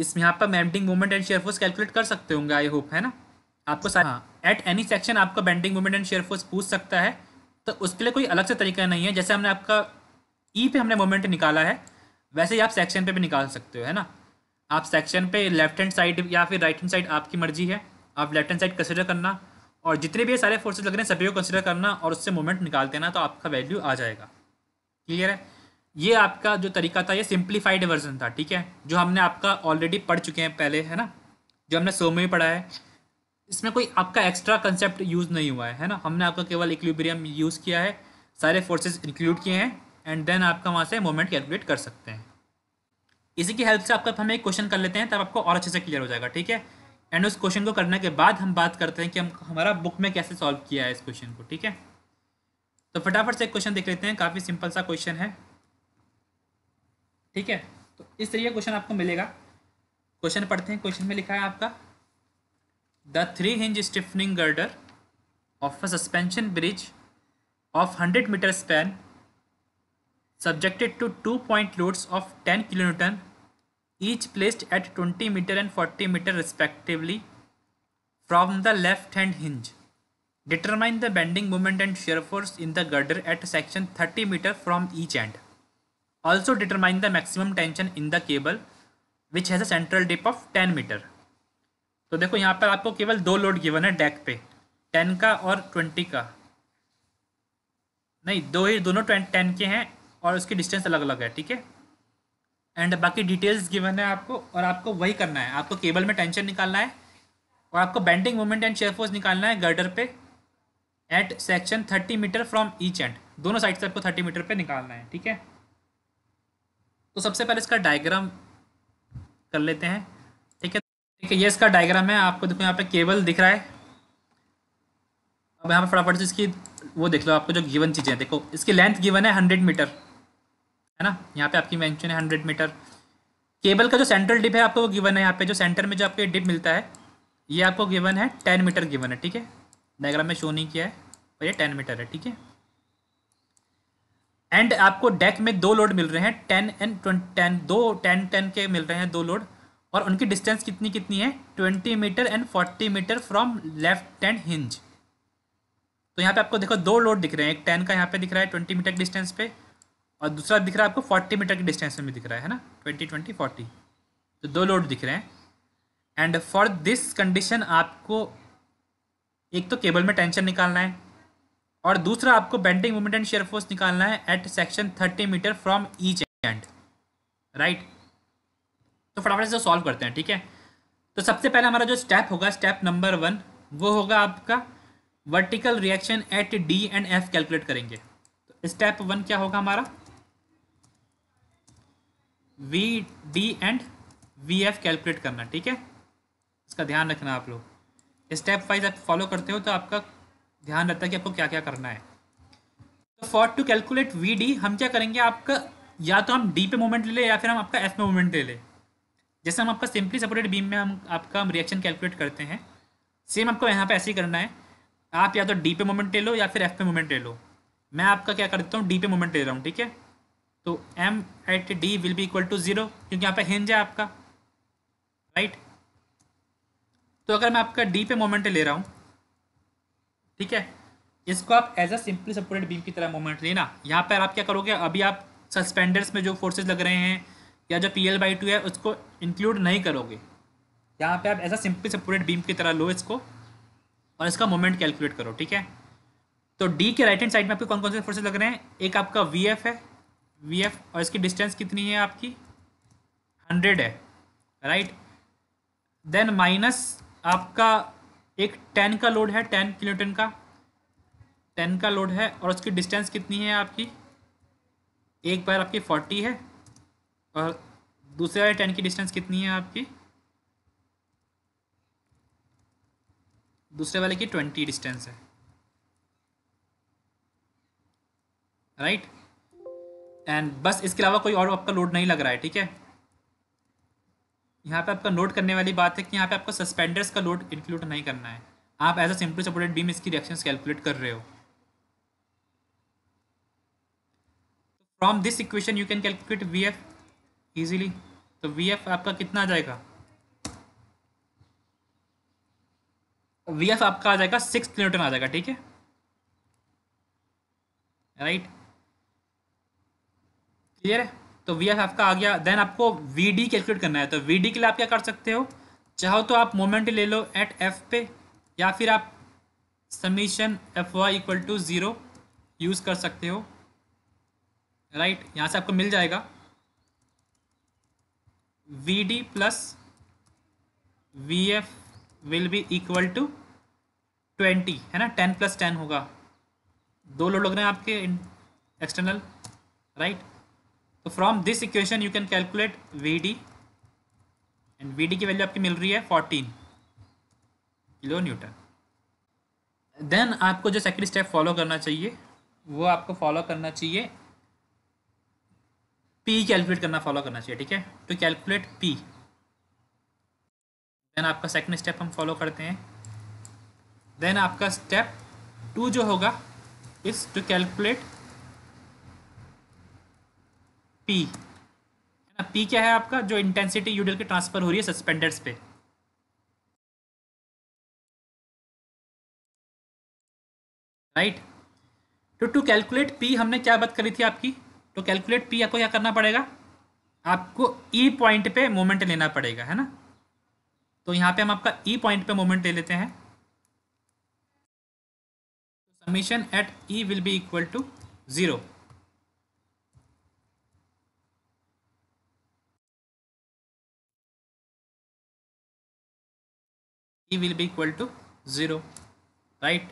इस यहाँ पर bending moment and shear force calculate कर सकते होंगे आई होप है ना आपको हाँ एट एनी सेक्शन आपका bending moment and shear force पूछ सकता है तो उसके लिए कोई अलग से तरीका नहीं है जैसे हमने आपका ई e पे हमने मोमेंट निकाला है वैसे ही आप सेक्शन पे भी निकाल सकते हो है ना आप सेक्शन पे लेफ्ट हैंड साइड या फिर राइट हैंड साइड आपकी मर्जी है आप लेफ्ट हैंड साइड कंसिडर करना और जितने भी सारे फोर्सेज लग रहे हैं सभी को कंसिडर करना और उससे मूवमेंट निकाल देना तो आपका वैल्यू आ जाएगा क्लियर है ये आपका जो तरीका था ये सिंप्लीफाइड वर्जन था ठीक है जो हमने आपका ऑलरेडी पढ़ चुके हैं पहले है ना जो हमने सो में पढ़ा है इसमें कोई आपका एक्स्ट्रा कंसेप्ट यूज़ नहीं हुआ है है ना हमने आपका केवल इक्विब्रियम यूज़ किया है सारे फोर्सेस इंक्लूड किए हैं एंड देन आपका वहाँ से मोमेंट कैलकुलेट कर सकते हैं इसी की हेल्प से आपका हम एक क्वेश्चन कर लेते हैं तब आपको और अच्छे से क्लियर हो जाएगा ठीक है एंड उस क्वेश्चन को करने के बाद हम बात करते हैं कि हम हमारा बुक में कैसे सॉल्व किया है इस क्वेश्चन को ठीक है तो फटाफट से एक क्वेश्चन देख लेते हैं काफ़ी सिंपल सा क्वेश्चन है ठीक है तो इस तरीके क्वेश्चन आपको मिलेगा क्वेश्चन पढ़ते हैं क्वेश्चन में लिखा है आपका the three hinge stiffening girder of a suspension bridge of hundred metre span subjected to two point loads of 10 kN each placed at 20 meter and 40 meter respectively from the left hand hinge. Determine the bending moment and shear force in the girder at section 30 meter from each end. Also determine the maximum tension in the cable which has a central dip of 10 meter. तो देखो यहाँ पर आपको केवल दो load given है deck पे ten का और ट्वेंटी का नहीं दो ही दोनों टेन के हैं और उसकी डिस्टेंस अलग अलग है ठीक है एंड बाकी डिटेल्स गिवन है आपको और आपको वही करना है आपको केबल में टेंशन निकालना है और आपको बेंडिंग मोमेंट एंड शेयरफोर्स निकालना है गर्डर पे at section thirty metre from each end दोनों साइड से आपको थर्टी मीटर पे निकालना है ठीक है तो सबसे पहले इसका डायग्राम कर लेते हैं ठीक है ठीक है ये इसका डायग्राम है आपको देखो यहाँ पे केबल दिख रहा है अब यहाँ पर फटाफट से इसकी वो देख लो आपको जो गिवन चीज़ें देखो इसकी लेंथ गिवन है हंड्रेड मीटर है ना यहाँ पे आपकी मेंशन है हंड्रेड मीटर केबल का जो सेंट्रल डिप है आपको वो गिवन है यहाँ पे जो सेंटर में जो आपको डिप मिलता है ये आपको गिवन है टेन मीटर गिवन है ठीक है डायग्राम में शो नहीं किया है पर ये टेन मीटर है ठीक है एंड आपको डेक में दो लोड मिल रहे हैं टेन एंड टेन दो टेन टेन के मिल रहे हैं दो लोड और उनकी डिस्टेंस कितनी कितनी है twenty metre and forty metre from left end hinge तो यहाँ पे आपको देखो दो लोड दिख रहे हैं एक टेन का यहाँ पे दिख रहा है ट्वेंटी मीटर डिस्टेंस पे और दूसरा दिख रहा है आपको फोर्टी मीटर के डिस्टेंस में दिख रहा है ना ट्वेंटी ट्वेंटी फोर्टी तो दो लोड दिख रहे हैं एंड फॉर दिस कंडीशन आपको एक तो केबल में टेंशन निकालना है और दूसरा आपको bending moment and shear force निकालना है at section thirty metre from each end right तो फटाफट से सॉल्व करते हैं ठीक है तो सबसे पहले हमारा जो स्टेप होगा स्टेप नंबर वन वो होगा आपका vertical reaction at D and F calculate करेंगे तो स्टेप वन क्या होगा हमारा V D and V F calculate करना ठीक है इसका ध्यान रखना आप लोग स्टेप वाइज आप फॉलो करते हो तो आपका ध्यान रहता है कि आपको क्या क्या करना है तो for to calculate V D हम क्या करेंगे आपका या तो हम डी पे मोमेंट ले लें या फिर हम आपका एफ में मोमेंट ले लें जैसे हम आपका सिंपली सपोर्टेड बीम में हम आपका हम रिएक्शन कैलकुलेट करते हैं सेम आपको यहाँ पे ऐसे ही करना है आप या तो डी पे मोमेंट ले लो या फिर एफ पे मोमेंट ले लो मैं आपका क्या करता हूँ डी पे मोमेंट ले रहा हूँ ठीक है तो m at d will be equal to zero क्योंकि यहाँ पे हिंज है आपका राइट right? तो अगर मैं आपका d पे मोमेंट ले रहा हूँ ठीक है इसको आप as a simply supported beam की तरह मोमेंट लेना यहाँ पर आप क्या करोगे अभी आप सस्पेंडर्स में जो फोर्सेज लग रहे हैं या जो पी एल बाई टू है उसको इंक्लूड नहीं करोगे यहाँ पे आप as a simply supported beam की तरह लो इसको और इसका मोमेंट कैलकुलेट करो ठीक है तो डी के राइट हैंड साइड में आपके कौन कौन से फोर्सेज लग रहे हैं एक आपका वी एफ है वी एफ और इसकी डिस्टेंस कितनी है आपकी हंड्रेड है राइट देन माइनस आपका एक टेन का लोड है टेन किलोटन का टेन का लोड है और उसकी डिस्टेंस कितनी है आपकी एक बार आपकी फोर्टी है और दूसरे वाले टेन की डिस्टेंस कितनी है आपकी दूसरे वाले की ट्वेंटी डिस्टेंस है राइट right? एंड बस इसके अलावा कोई और आपका लोड नहीं लग रहा है ठीक है यहाँ पे आपका नोट करने वाली बात है कि यहाँ पे आपको सस्पेंडर्स का लोड इंक्लूड नहीं करना है आप as a simple supported beam इसकी रिएक्शन कैलकुलेट कर रहे हो from this equation you can calculate V F easily तो वी एफ आपका कितना आ जाएगा वी एफ आपका आ जाएगा सिक्स किलोमीटर आ जाएगा ठीक है राइट right? क्लियर है तो वी एफ आपका आ गया देन आपको वी डी कैलकुलेट करना है तो वी डी के लिए आप क्या कर सकते हो चाहो तो आप मोमेंट ले लो एट एफ पे या फिर आप summation F Y equal to zero use कर सकते हो राइट right? यहाँ से आपको मिल जाएगा V D plus V F will be equal to twenty है ना टेन प्लस टेन होगा दो लोड लग रहे हैं आपके एक्सटर्नल राइट right? तो from this equation you can calculate V D and V D की वैल्यू आपकी मिल रही है फोर्टीन किलो न्यूटन देन आपको जो सेकेंड स्टेप फॉलो करना चाहिए वो आपको फॉलो करना चाहिए पी कैलकुलेट करना फॉलो करना चाहिए ठीक है टू कैलकुलेट पी देन आपका सेकंड स्टेप हम फॉलो करते हैं देन आपका स्टेप टू जो होगा इस टू कैलकुलेट पी है ना पी क्या है आपका जो इंटेंसिटी यूडल की ट्रांसफर हो रही है सस्पेंडर्स पे राइट तो टू कैलकुलेट पी हमने क्या बात करी थी आपकी तो कैलकुलेट पी आपको क्या करना पड़ेगा आपको ई e पॉइंट पे मोमेंट लेना पड़ेगा है ना तो यहाँ पे हम आपका ई e पॉइंट पे मोमेंट ले लेते हैं summation at E will be equal to zero E will be equal to zero right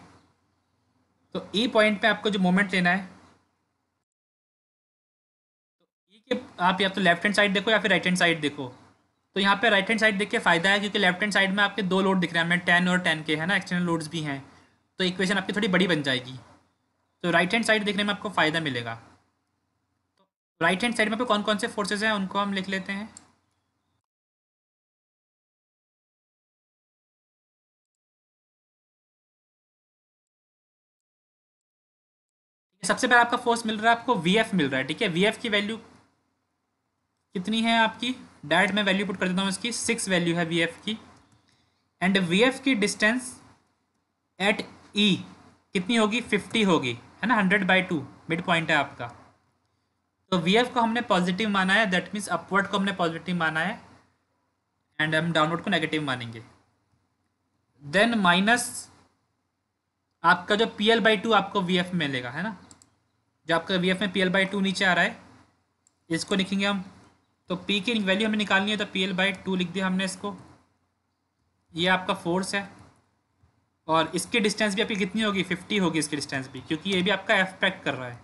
तो ई पॉइंट पे आपको जो मोमेंट लेना है तो E के आप या तो लेफ्ट हैंड साइड देखो या फिर राइट हैंड साइड देखो तो यहाँ पे राइट हैंड साइड देख के फ़ायदा है क्योंकि लेफ्ट हैंड साइड में आपके दो लोड दिख रहे हैं हमें टेन और टेन के है ना एक्सटर्नल लोड्स भी हैं तो इक्वेशन आपकी थोड़ी बड़ी बन जाएगी तो राइट हैंड साइड देखने में आपको फ़ायदा मिलेगा तो राइट हैंड साइड में पे कौन कौन से फोर्सेज हैं उनको हम लिख लेते हैं सबसे पहले आपका फोर्स मिल रहा है आपको वी मिल रहा है ठीक है वी की वैल्यू कितनी है आपकी डायरेक्ट मैं वैल्यू पुट कर देता हूँ इसकी सिक्स वैल्यू है वी की एंड वी की डिस्टेंस एट ई कितनी होगी फिफ्टी होगी है ना hundred by two mid point है आपका तो वी को हमने पॉजिटिव माना है दैट मीन्स अपवर्ड को हमने पॉजिटिव माना है एंड हम डाउनवर्ड को नेगेटिव मानेंगे देन माइनस आपका जो पी एल बाई टू आपको वी एफ मिलेगा है ना जो आपका वी एफ में पी एल बाई टू नीचे आ रहा है इसको लिखेंगे हम तो पी की वैल्यू हमें निकालनी है तो पी एल बाई टू लिख दिया हमने इसको ये आपका फोर्स है और इसकी डिस्टेंस भी आपकी कितनी होगी फिफ्टी होगी इसकी डिस्टेंस भी क्योंकि ये भी आपका एफ पैक कर रहा है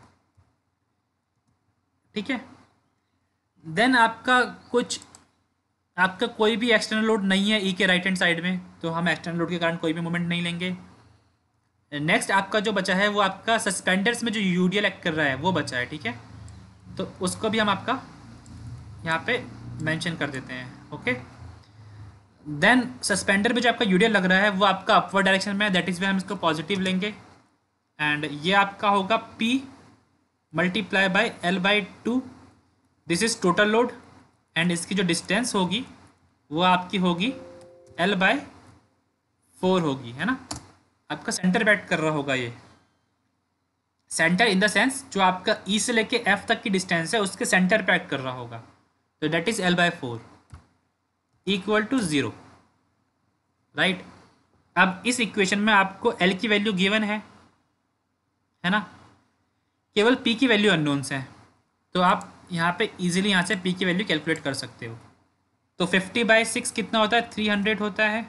ठीक है देन आपका कुछ आपका कोई भी एक्सटर्नल लोड नहीं है ई e के राइट हैंड साइड में तो हम एक्सटर्नल लोड के कारण कोई भी मोमेंट नहीं लेंगे नेक्स्ट आपका जो बचा है वो आपका सस्पेंडर्स में जो यूडियल एक्ट कर रहा है वो बचा है ठीक है तो उसको भी हम आपका यहाँ पे मेंशन कर देते हैं ओके देन सस्पेंडर में जो आपका यूडियल लग रहा है वो आपका अपवर्ड डायरेक्शन में है दैट इज़ वे हम इसको पॉजिटिव लेंगे एंड ये आपका होगा P multiply by L by two this is total load and इसकी जो डिस्टेंस होगी वो आपकी होगी एल बाय फोर होगी है ना आपका सेंटर बैट कर रहा होगा ये सेंटर इन द सेंस जो आपका ई e से लेके एफ तक की डिस्टेंस है उसके सेंटर बैट कर रहा होगा तो that is L by four equal to zero right अब इस इक्वेशन में आपको एल की वैल्यू गिवन है है ना केवल पी की वैल्यू अननोन्स है तो आप यहाँ पे इजीली यहाँ से पी की वैल्यू कैलकुलेट कर सकते हो तो फिफ्टी बाई सिक्स कितना होता है थ्री हंड्रेड होता है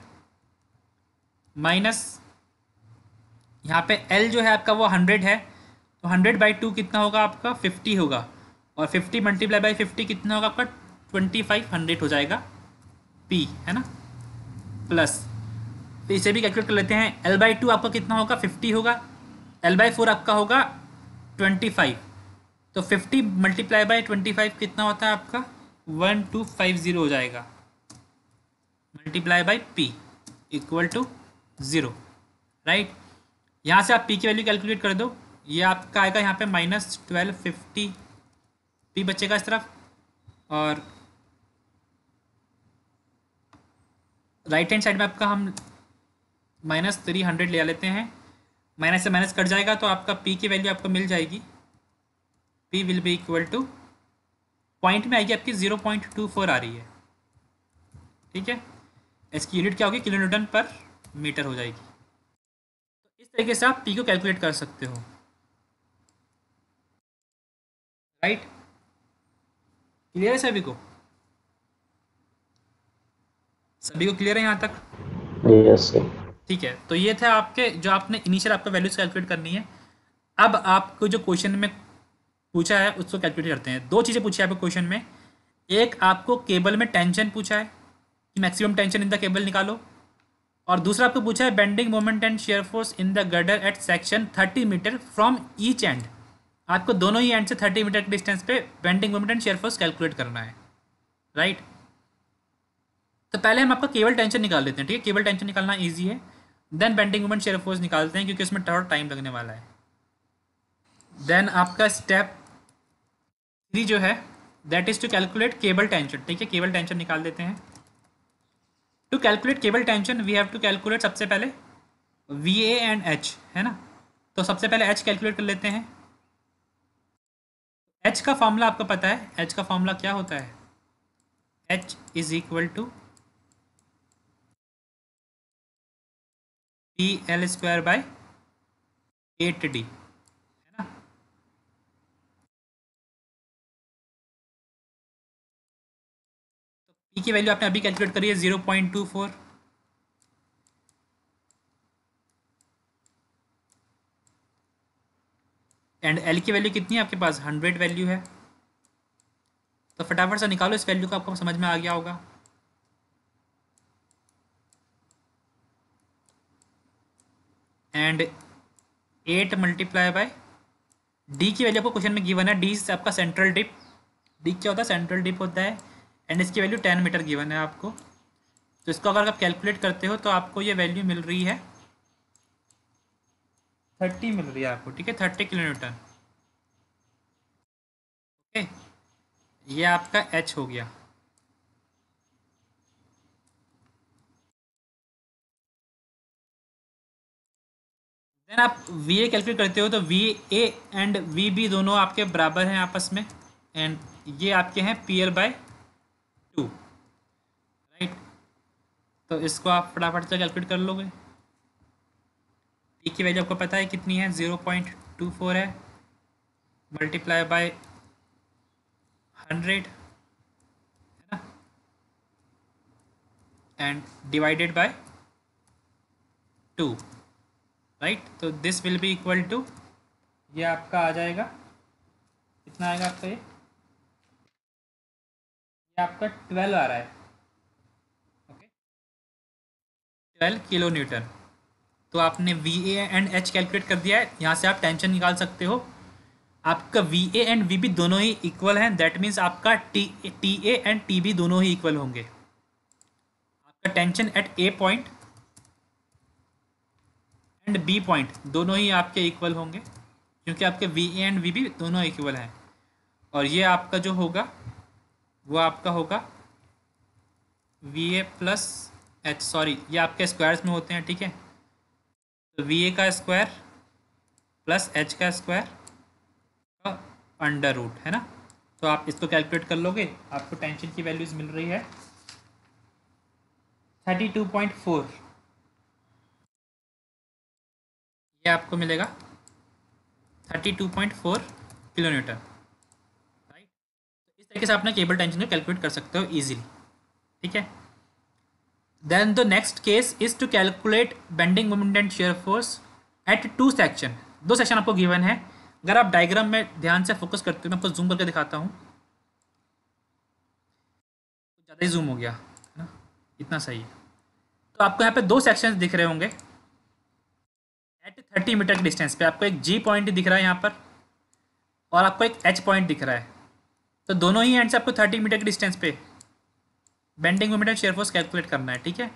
माइनस यहाँ पे एल जो है आपका वो हंड्रेड है तो हंड्रेड बाई टू कितना होगा आपका फिफ्टी होगा और फिफ्टी मल्टीप्लाई बाई फिफ्टी कितना होगा आपका ट्वेंटी फाइव हंड्रेड हो जाएगा पी है ना प्लस तो इसे भी कैलकुलेट कर लेते हैं एल बाई टू आपका कितना होगा फिफ्टी होगा एल बाई फोर आपका होगा ट्वेंटी फाइव तो fifty multiply by twenty five कितना होता है आपका वन टू फाइव ज़ीरो हो जाएगा multiply by P equal to zero right यहाँ से आप पी की वैल्यू कैलकुलेट कर दो ये आपका आएगा यहाँ पे माइनस ट्वेल्व फिफ्टी पी बचेगा इस तरफ और राइट हैंड साइड में आपका हम माइनस थ्री हंड्रेड ले लेते हैं माइनस से माइनस कट जाएगा तो आपका पी की वैल्यू आपको मिल जाएगी P will be equal to point में आएगी आपकी ज़ीरो पॉइंट टू फोर आ रही है ठीक है इसकी यूनिट क्या होगी किलोमीटर पर मीटर हो जाएगी तरीके से आप पी को कैलकुलेट कर सकते हो राइट क्लियर है सभी को सभी को क्लियर है यहाँ तक ठीक है तो ये था आपके जो आपने इनिशियल आपको वैल्यूज कैलकुलेट करनी है अब आपको जो क्वेश्चन में पूछा है उसको कैलकुलेट करते हैं दो चीज़ें पूछी आपको क्वेश्चन में एक आपको केबल में टेंशन पूछा है कि maximum tension in the cable निकालो और दूसरा आपको पूछा है bending moment and shear force in the girder at section thirty metre from each end आपको दोनों ही एंड से थर्टी मीटर के डिस्टेंस पे bending moment and shear force calculate करना है राइट तो पहले हम आपका केबल टेंशन निकाल देते हैं ठीक है केबल टेंशन निकालना ईजी है then bending moment shear force निकालते हैं क्योंकि उसमें थोड़ा टाइम लगने वाला है देन आपका स्टेप थ्री जो है that is to calculate cable tension ठीक है केबल टेंशन निकाल देते हैं to calculate cable tension we have to calculate सबसे पहले वी ए एंड एच है ना तो सबसे पहले एच कैलकुलेट कर लेते हैं एच का फॉर्मूला आपको पता है एच का फॉर्मूला क्या होता है H is equal to P L square by eight D P की वैल्यू आपने अभी कैलकुलेट करी है zero point two four and L की वैल्यू कितनी है आपके पास हंड्रेड वैल्यू है तो फटाफट से निकालो इस वैल्यू को आपको समझ में आ गया होगा and eight multiply by D की वैल्यू आपको क्वेश्चन में गिवन है डी आपका सेंट्रल डिप डी क्या होता है सेंट्रल डिप होता है एंड इसकी वैल्यू टेन मीटर गिवन है आपको तो इसको अगर आप कैलकुलेट करते हो तो आपको ये वैल्यू मिल रही है थर्टी मिल रही है आपको ठीक है थर्टी किलोमीटर ओके ये आपका एच हो गया देन आप वी ए कैलकुलेट करते हो तो V A and V B दोनों आपके बराबर हैं आपस में एंड ये आपके हैं पी एल बाय तो इसको आप फटाफट से कैलकुलेट कर लोगे पी की वैल्यू आपको पता है कितनी है ज़ीरो पॉइंट टू फोर है मल्टीप्लाई बाय हंड्रेड है ना and divided by two right तो this will be equal to ये आपका आ जाएगा कितना आएगा आपका ये आपका ट्वेल्व आ रहा है ट्वेल्व किलो न्यूटन तो आपने V A and H calculate कर दिया है यहाँ से आप टेंशन निकाल सकते हो आपका V A and V B दोनों ही इक्वल हैं दैट मीन्स आपका T T A and T B दोनों ही इक्वल होंगे आपका tension at A point and B point दोनों ही आपके इक्वल होंगे क्योंकि आपके V A and V B दोनों इक्वल हैं और ये आपका जो होगा वो आपका होगा V A plus H sorry ये आपके स्क्वायर्स में होते हैं ठीक है तो वी ए का स्क्वायर प्लस एच का स्क्वायर का अंडर रूट है ना तो आप इसको कैलकुलेट कर लोगे आपको टेंशन की वैल्यूज मिल रही है थर्टी टू पॉइंट फोर ये आपको मिलेगा thirty two point four kilometre right तो इस तरीके से आप ना केबल टेंशन को कैलकुलेट कर सकते हो ईजिली ठीक है Then the next case is to calculate bending moment and shear force at two section. दो सेक्शन आपको गिवन है अगर आप डायग्राम में ध्यान से फोकस करते हो मैं आपको जूम करके दिखाता हूँ ज़्यादा ही जूम हो गया है ना इतना सही है तो आपको यहाँ पे दो सेक्शन दिख रहे होंगे एट थर्टी मीटर के डिस्टेंस पे आपको एक जी पॉइंट दिख रहा है यहाँ पर और आपको एक एच पॉइंट दिख रहा है तो दोनों ही एंड से आपको थर्टी मीटर के डिस्टेंस पे bending moment and shear force calculate करना है ठीक है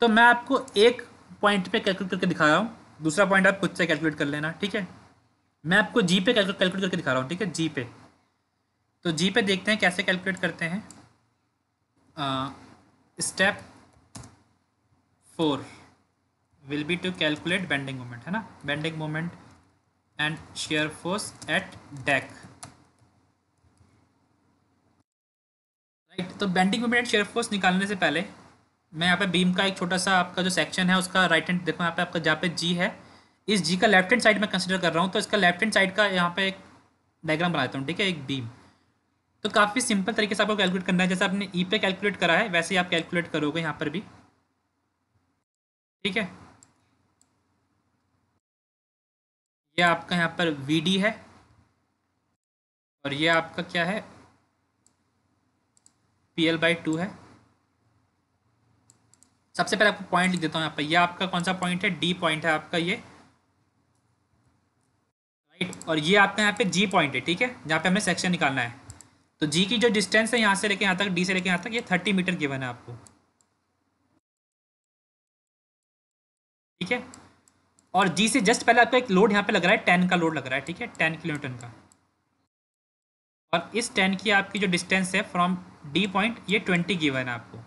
तो मैं आपको एक पॉइंट पे कैलकुलेट करके दिखा रहा हूँ दूसरा पॉइंट आप खुद से कैलकुलेट कर लेना ठीक है मैं आपको जी पे कैलकुलेट करके दिखा रहा हूँ ठीक है जी पे तो जी पे देखते हैं कैसे कैलकुलेट करते हैं step four will be to calculate bending moment है ना bending moment and shear force at deck right तो बेंडिंग मोमेंट शेयर फोर्स निकालने से पहले मैं यहाँ पे बीम का एक छोटा सा आपका जो सेक्शन है उसका राइट हैंड देखो यहाँ पे आपका जहाँ पे जी है इस जी का लेफ्ट हैंड साइड में कंसिडर कर रहा हूँ तो इसका लेफ्ट हैंड साइड का यहाँ पे एक डायग्राम बनाता हूँ ठीक है एक बीम तो काफ़ी सिंपल तरीके से आपको कैलकुलेट करना है जैसे आपने ई e पे कैलकुलेट करा है वैसे ही आप कैलकुलेट करोगे यहाँ पर भी ठीक है ये आपका यहाँ पर वी डी है और ये आपका क्या है पी एल बाई टू है सबसे पहले आपको पॉइंट लिख देता हूँ यहाँ पर यह आपका कौन सा पॉइंट है डी पॉइंट है आपका ये राइट और ये आपका यहाँ पे जी पॉइंट है ठीक है जहाँ पे हमें सेक्शन निकालना है तो जी की जो डिस्टेंस है यहाँ से लेके यहाँ तक डी से लेके यहाँ तक ये थर्टी मीटर गिवन है आपको ठीक है और जी से जस्ट पहले आपको एक लोड यहाँ पे लग रहा है टेन का लोड लग रहा है ठीक है टेन किलोमीटर का और इस टेन की आपकी जो डिस्टेंस है फ्रॉम डी पॉइंट ये ट्वेंटी गिवन है आपको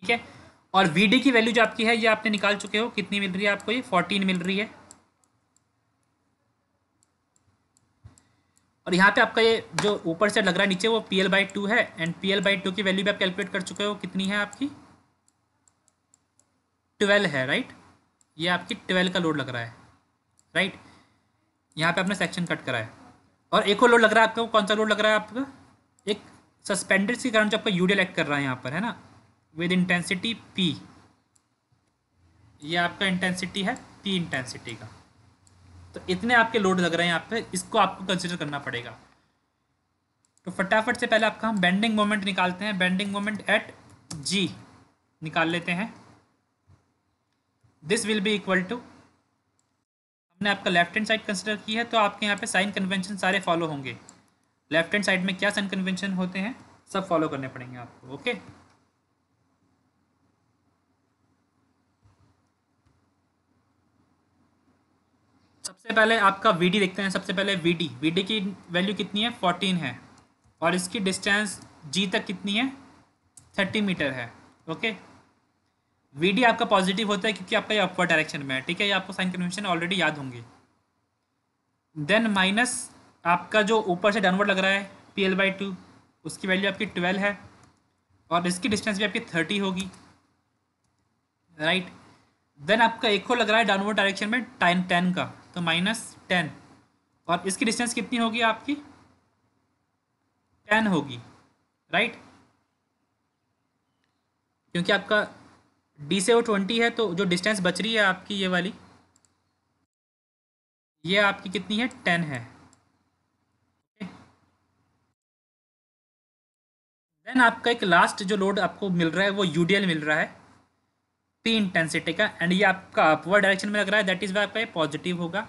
ठीक है और वी डी की वैल्यू जो आपकी है ये आपने निकाल चुके हो कितनी मिल रही है आपको ये फोर्टीन मिल रही है और यहाँ पे आपका ये जो ऊपर से लग रहा है नीचे वो पी एल बाई टू है and P L by two की वैल्यू भी आप कैलकुलेट कर चुके हो कितनी है आपकी ट्वेल्व है राइट ये आपकी ट्वेल्व का लोड लग रहा है राइट right? यहाँ पे आपने सेक्शन कट करा है और एक और लोड लग रहा है आपको कौन सा लोड लग रहा है आपका एक सस्पेंडेड के कारण जो आपका यूडियल एक्ट कर रहा है यहाँ पर है ना विद इंटेंसिटी पी ये आपका इंटेंसिटी है पी इंटेंसिटी का तो इतने आपके लोड लग रहे हैं यहाँ पे इसको आपको कंसिडर करना पड़ेगा तो फटाफट से पहले आपका हम बेंडिंग मोमेंट निकालते हैं बेंडिंग मोमेंट एट जी निकाल लेते हैं this will be equal to हमने आपका लेफ्ट हैंड साइड कंसिडर किया है तो आपके यहाँ पे साइन कन्वेंशन सारे फॉलो होंगे लेफ्ट हैंड साइड में क्या साइन कन्वेंशन होते हैं सब फॉलो करने पड़ेंगे आपको ओके सबसे पहले आपका वी देखते हैं सबसे पहले वी डी वी की वैल्यू कितनी है फोर्टीन है और इसकी डिस्टेंस जी तक कितनी है थर्टी मीटर है ओके वी आपका पॉजिटिव होता है क्योंकि आपका ये अपवर्ड डायरेक्शन में है ठीक है ये आपको साइन कन्वेंशन ऑलरेडी याद होंगे देन माइनस आपका जो ऊपर से डाउनवर्ड लग रहा है पी एल बाई टू उसकी वैल्यू आपकी ट्वेल्व है और इसकी डिस्टेंस भी आपकी थर्टी होगी राइट right. देन आपका एक और लग रहा है डाउनवर्ड डायरेक्शन में टाइम टेन का तो माइनस टेन और इसकी डिस्टेंस कितनी होगी आपकी टेन होगी राइट right? क्योंकि आपका डी से वो ट्वेंटी है तो जो डिस्टेंस बच रही है आपकी ये वाली ये आपकी कितनी है टेन है देन आपका एक लास्ट जो लोड आपको मिल रहा है वो यू मिल रहा है पी इंटेंसिटी का एंड ये आपका अपवर्ड डायरेक्शन में लग रहा है दैट इज़ वाई आपका पॉजिटिव होगा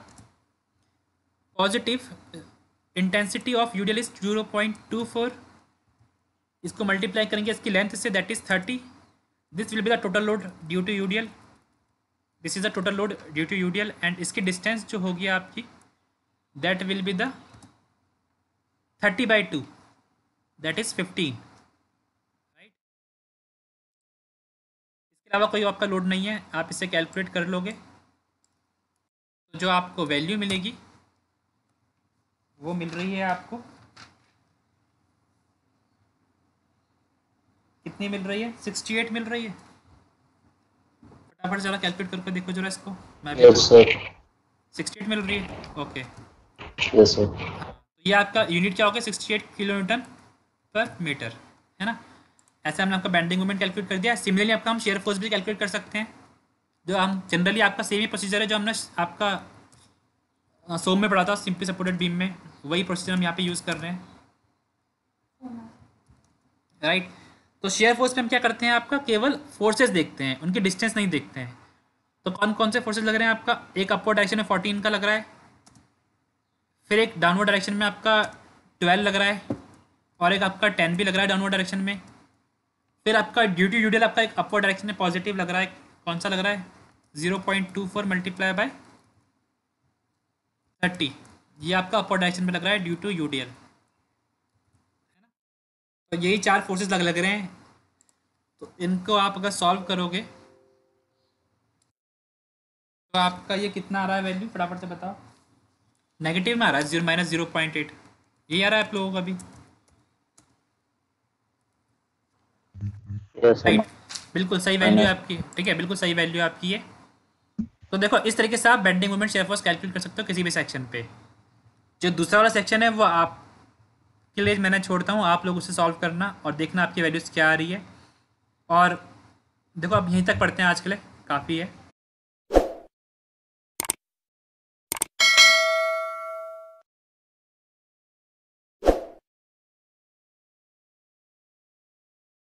positive intensity of U D L is zero point two four इसको मल्टीप्लाई करेंगे इसकी लेंथ से that is thirty this will be the total load due to UDL this is the total load due to UDL and इसकी distance जो होगी आपकी that will be the thirty by two that is fifteen right इसके अलावा कोई आपका load नहीं है आप इसे कैलकुलेट कर लोगे तो जो आपको वैल्यू मिलेगी वो मिल रही है आपको कितनी मिल रही है सिक्सटी एट मिल रही है फटाफट जरा कैलकुलेट करके देखो जरा इसको मैं सिक्सटी एट मिल रही है ओके yes, तो ये आपका यूनिट क्या हो गया sixty eight kilometre per metre है ना ऐसे हमने आपका बैंडिंग मूवमेंट कैलकुलेट कर दिया सिमिलरली आपका हम शेयर फोर्स भी कैलकुलेट कर सकते हैं जो हम जनरली आपका सेम ही प्रोसीजर है जो हमने आपका सोम में पढ़ा था सिंपली सपोर्टेड बीम में वही प्रोसीजर हम यहाँ पे यूज़ कर रहे हैं राइट right? तो शेयर फोर्स पे हम क्या करते हैं आपका केवल फोर्सेज देखते हैं उनकी डिस्टेंस नहीं देखते हैं तो कौन कौन से फोर्सेज लग रहे हैं आपका एक अपवर्ड डायरेक्शन में फोर्टीन का लग रहा है फिर एक डाउनवर्ड डायरेक्शन में आपका ट्वेल्व लग रहा है और एक आपका टेन भी लग रहा है डाउनवर्ड डायरेक्शन में फिर आपका ड्यूटी ड्यूडल आपका एक अपवर्ड डायरेक्शन में पॉजिटिव लग रहा है कौन सा लग रहा है zero point two four multiply by thirty ये आपका अपवर्ड डायरेक्शन में लग रहा है due to U D L तो यही चार फोर्सेस लग लग रहे हैं तो इनको आप अगर सॉल्व करोगे तो आपका ये कितना आ रहा है वैल्यू फटाफट से बताओ नेगेटिव में आ रहा है zero minus zero point eight यही आ रहा है आप लोगों का भी बिल्कुल सही वैल्यू आपकी ठीक है बिल्कुल सही वैल्यू आपकी है तो देखो इस तरीके से आप bending moment shear force calculate कर सकते हो किसी भी सेक्शन पे जो दूसरा वाला सेक्शन है वो आप के लिए मैंने छोड़ता हूँ आप लोग उसे सॉल्व करना और देखना आपकी वैल्यूज़ क्या आ रही है और देखो आप यहीं तक पढ़ते हैं आज के लिए काफ़ी है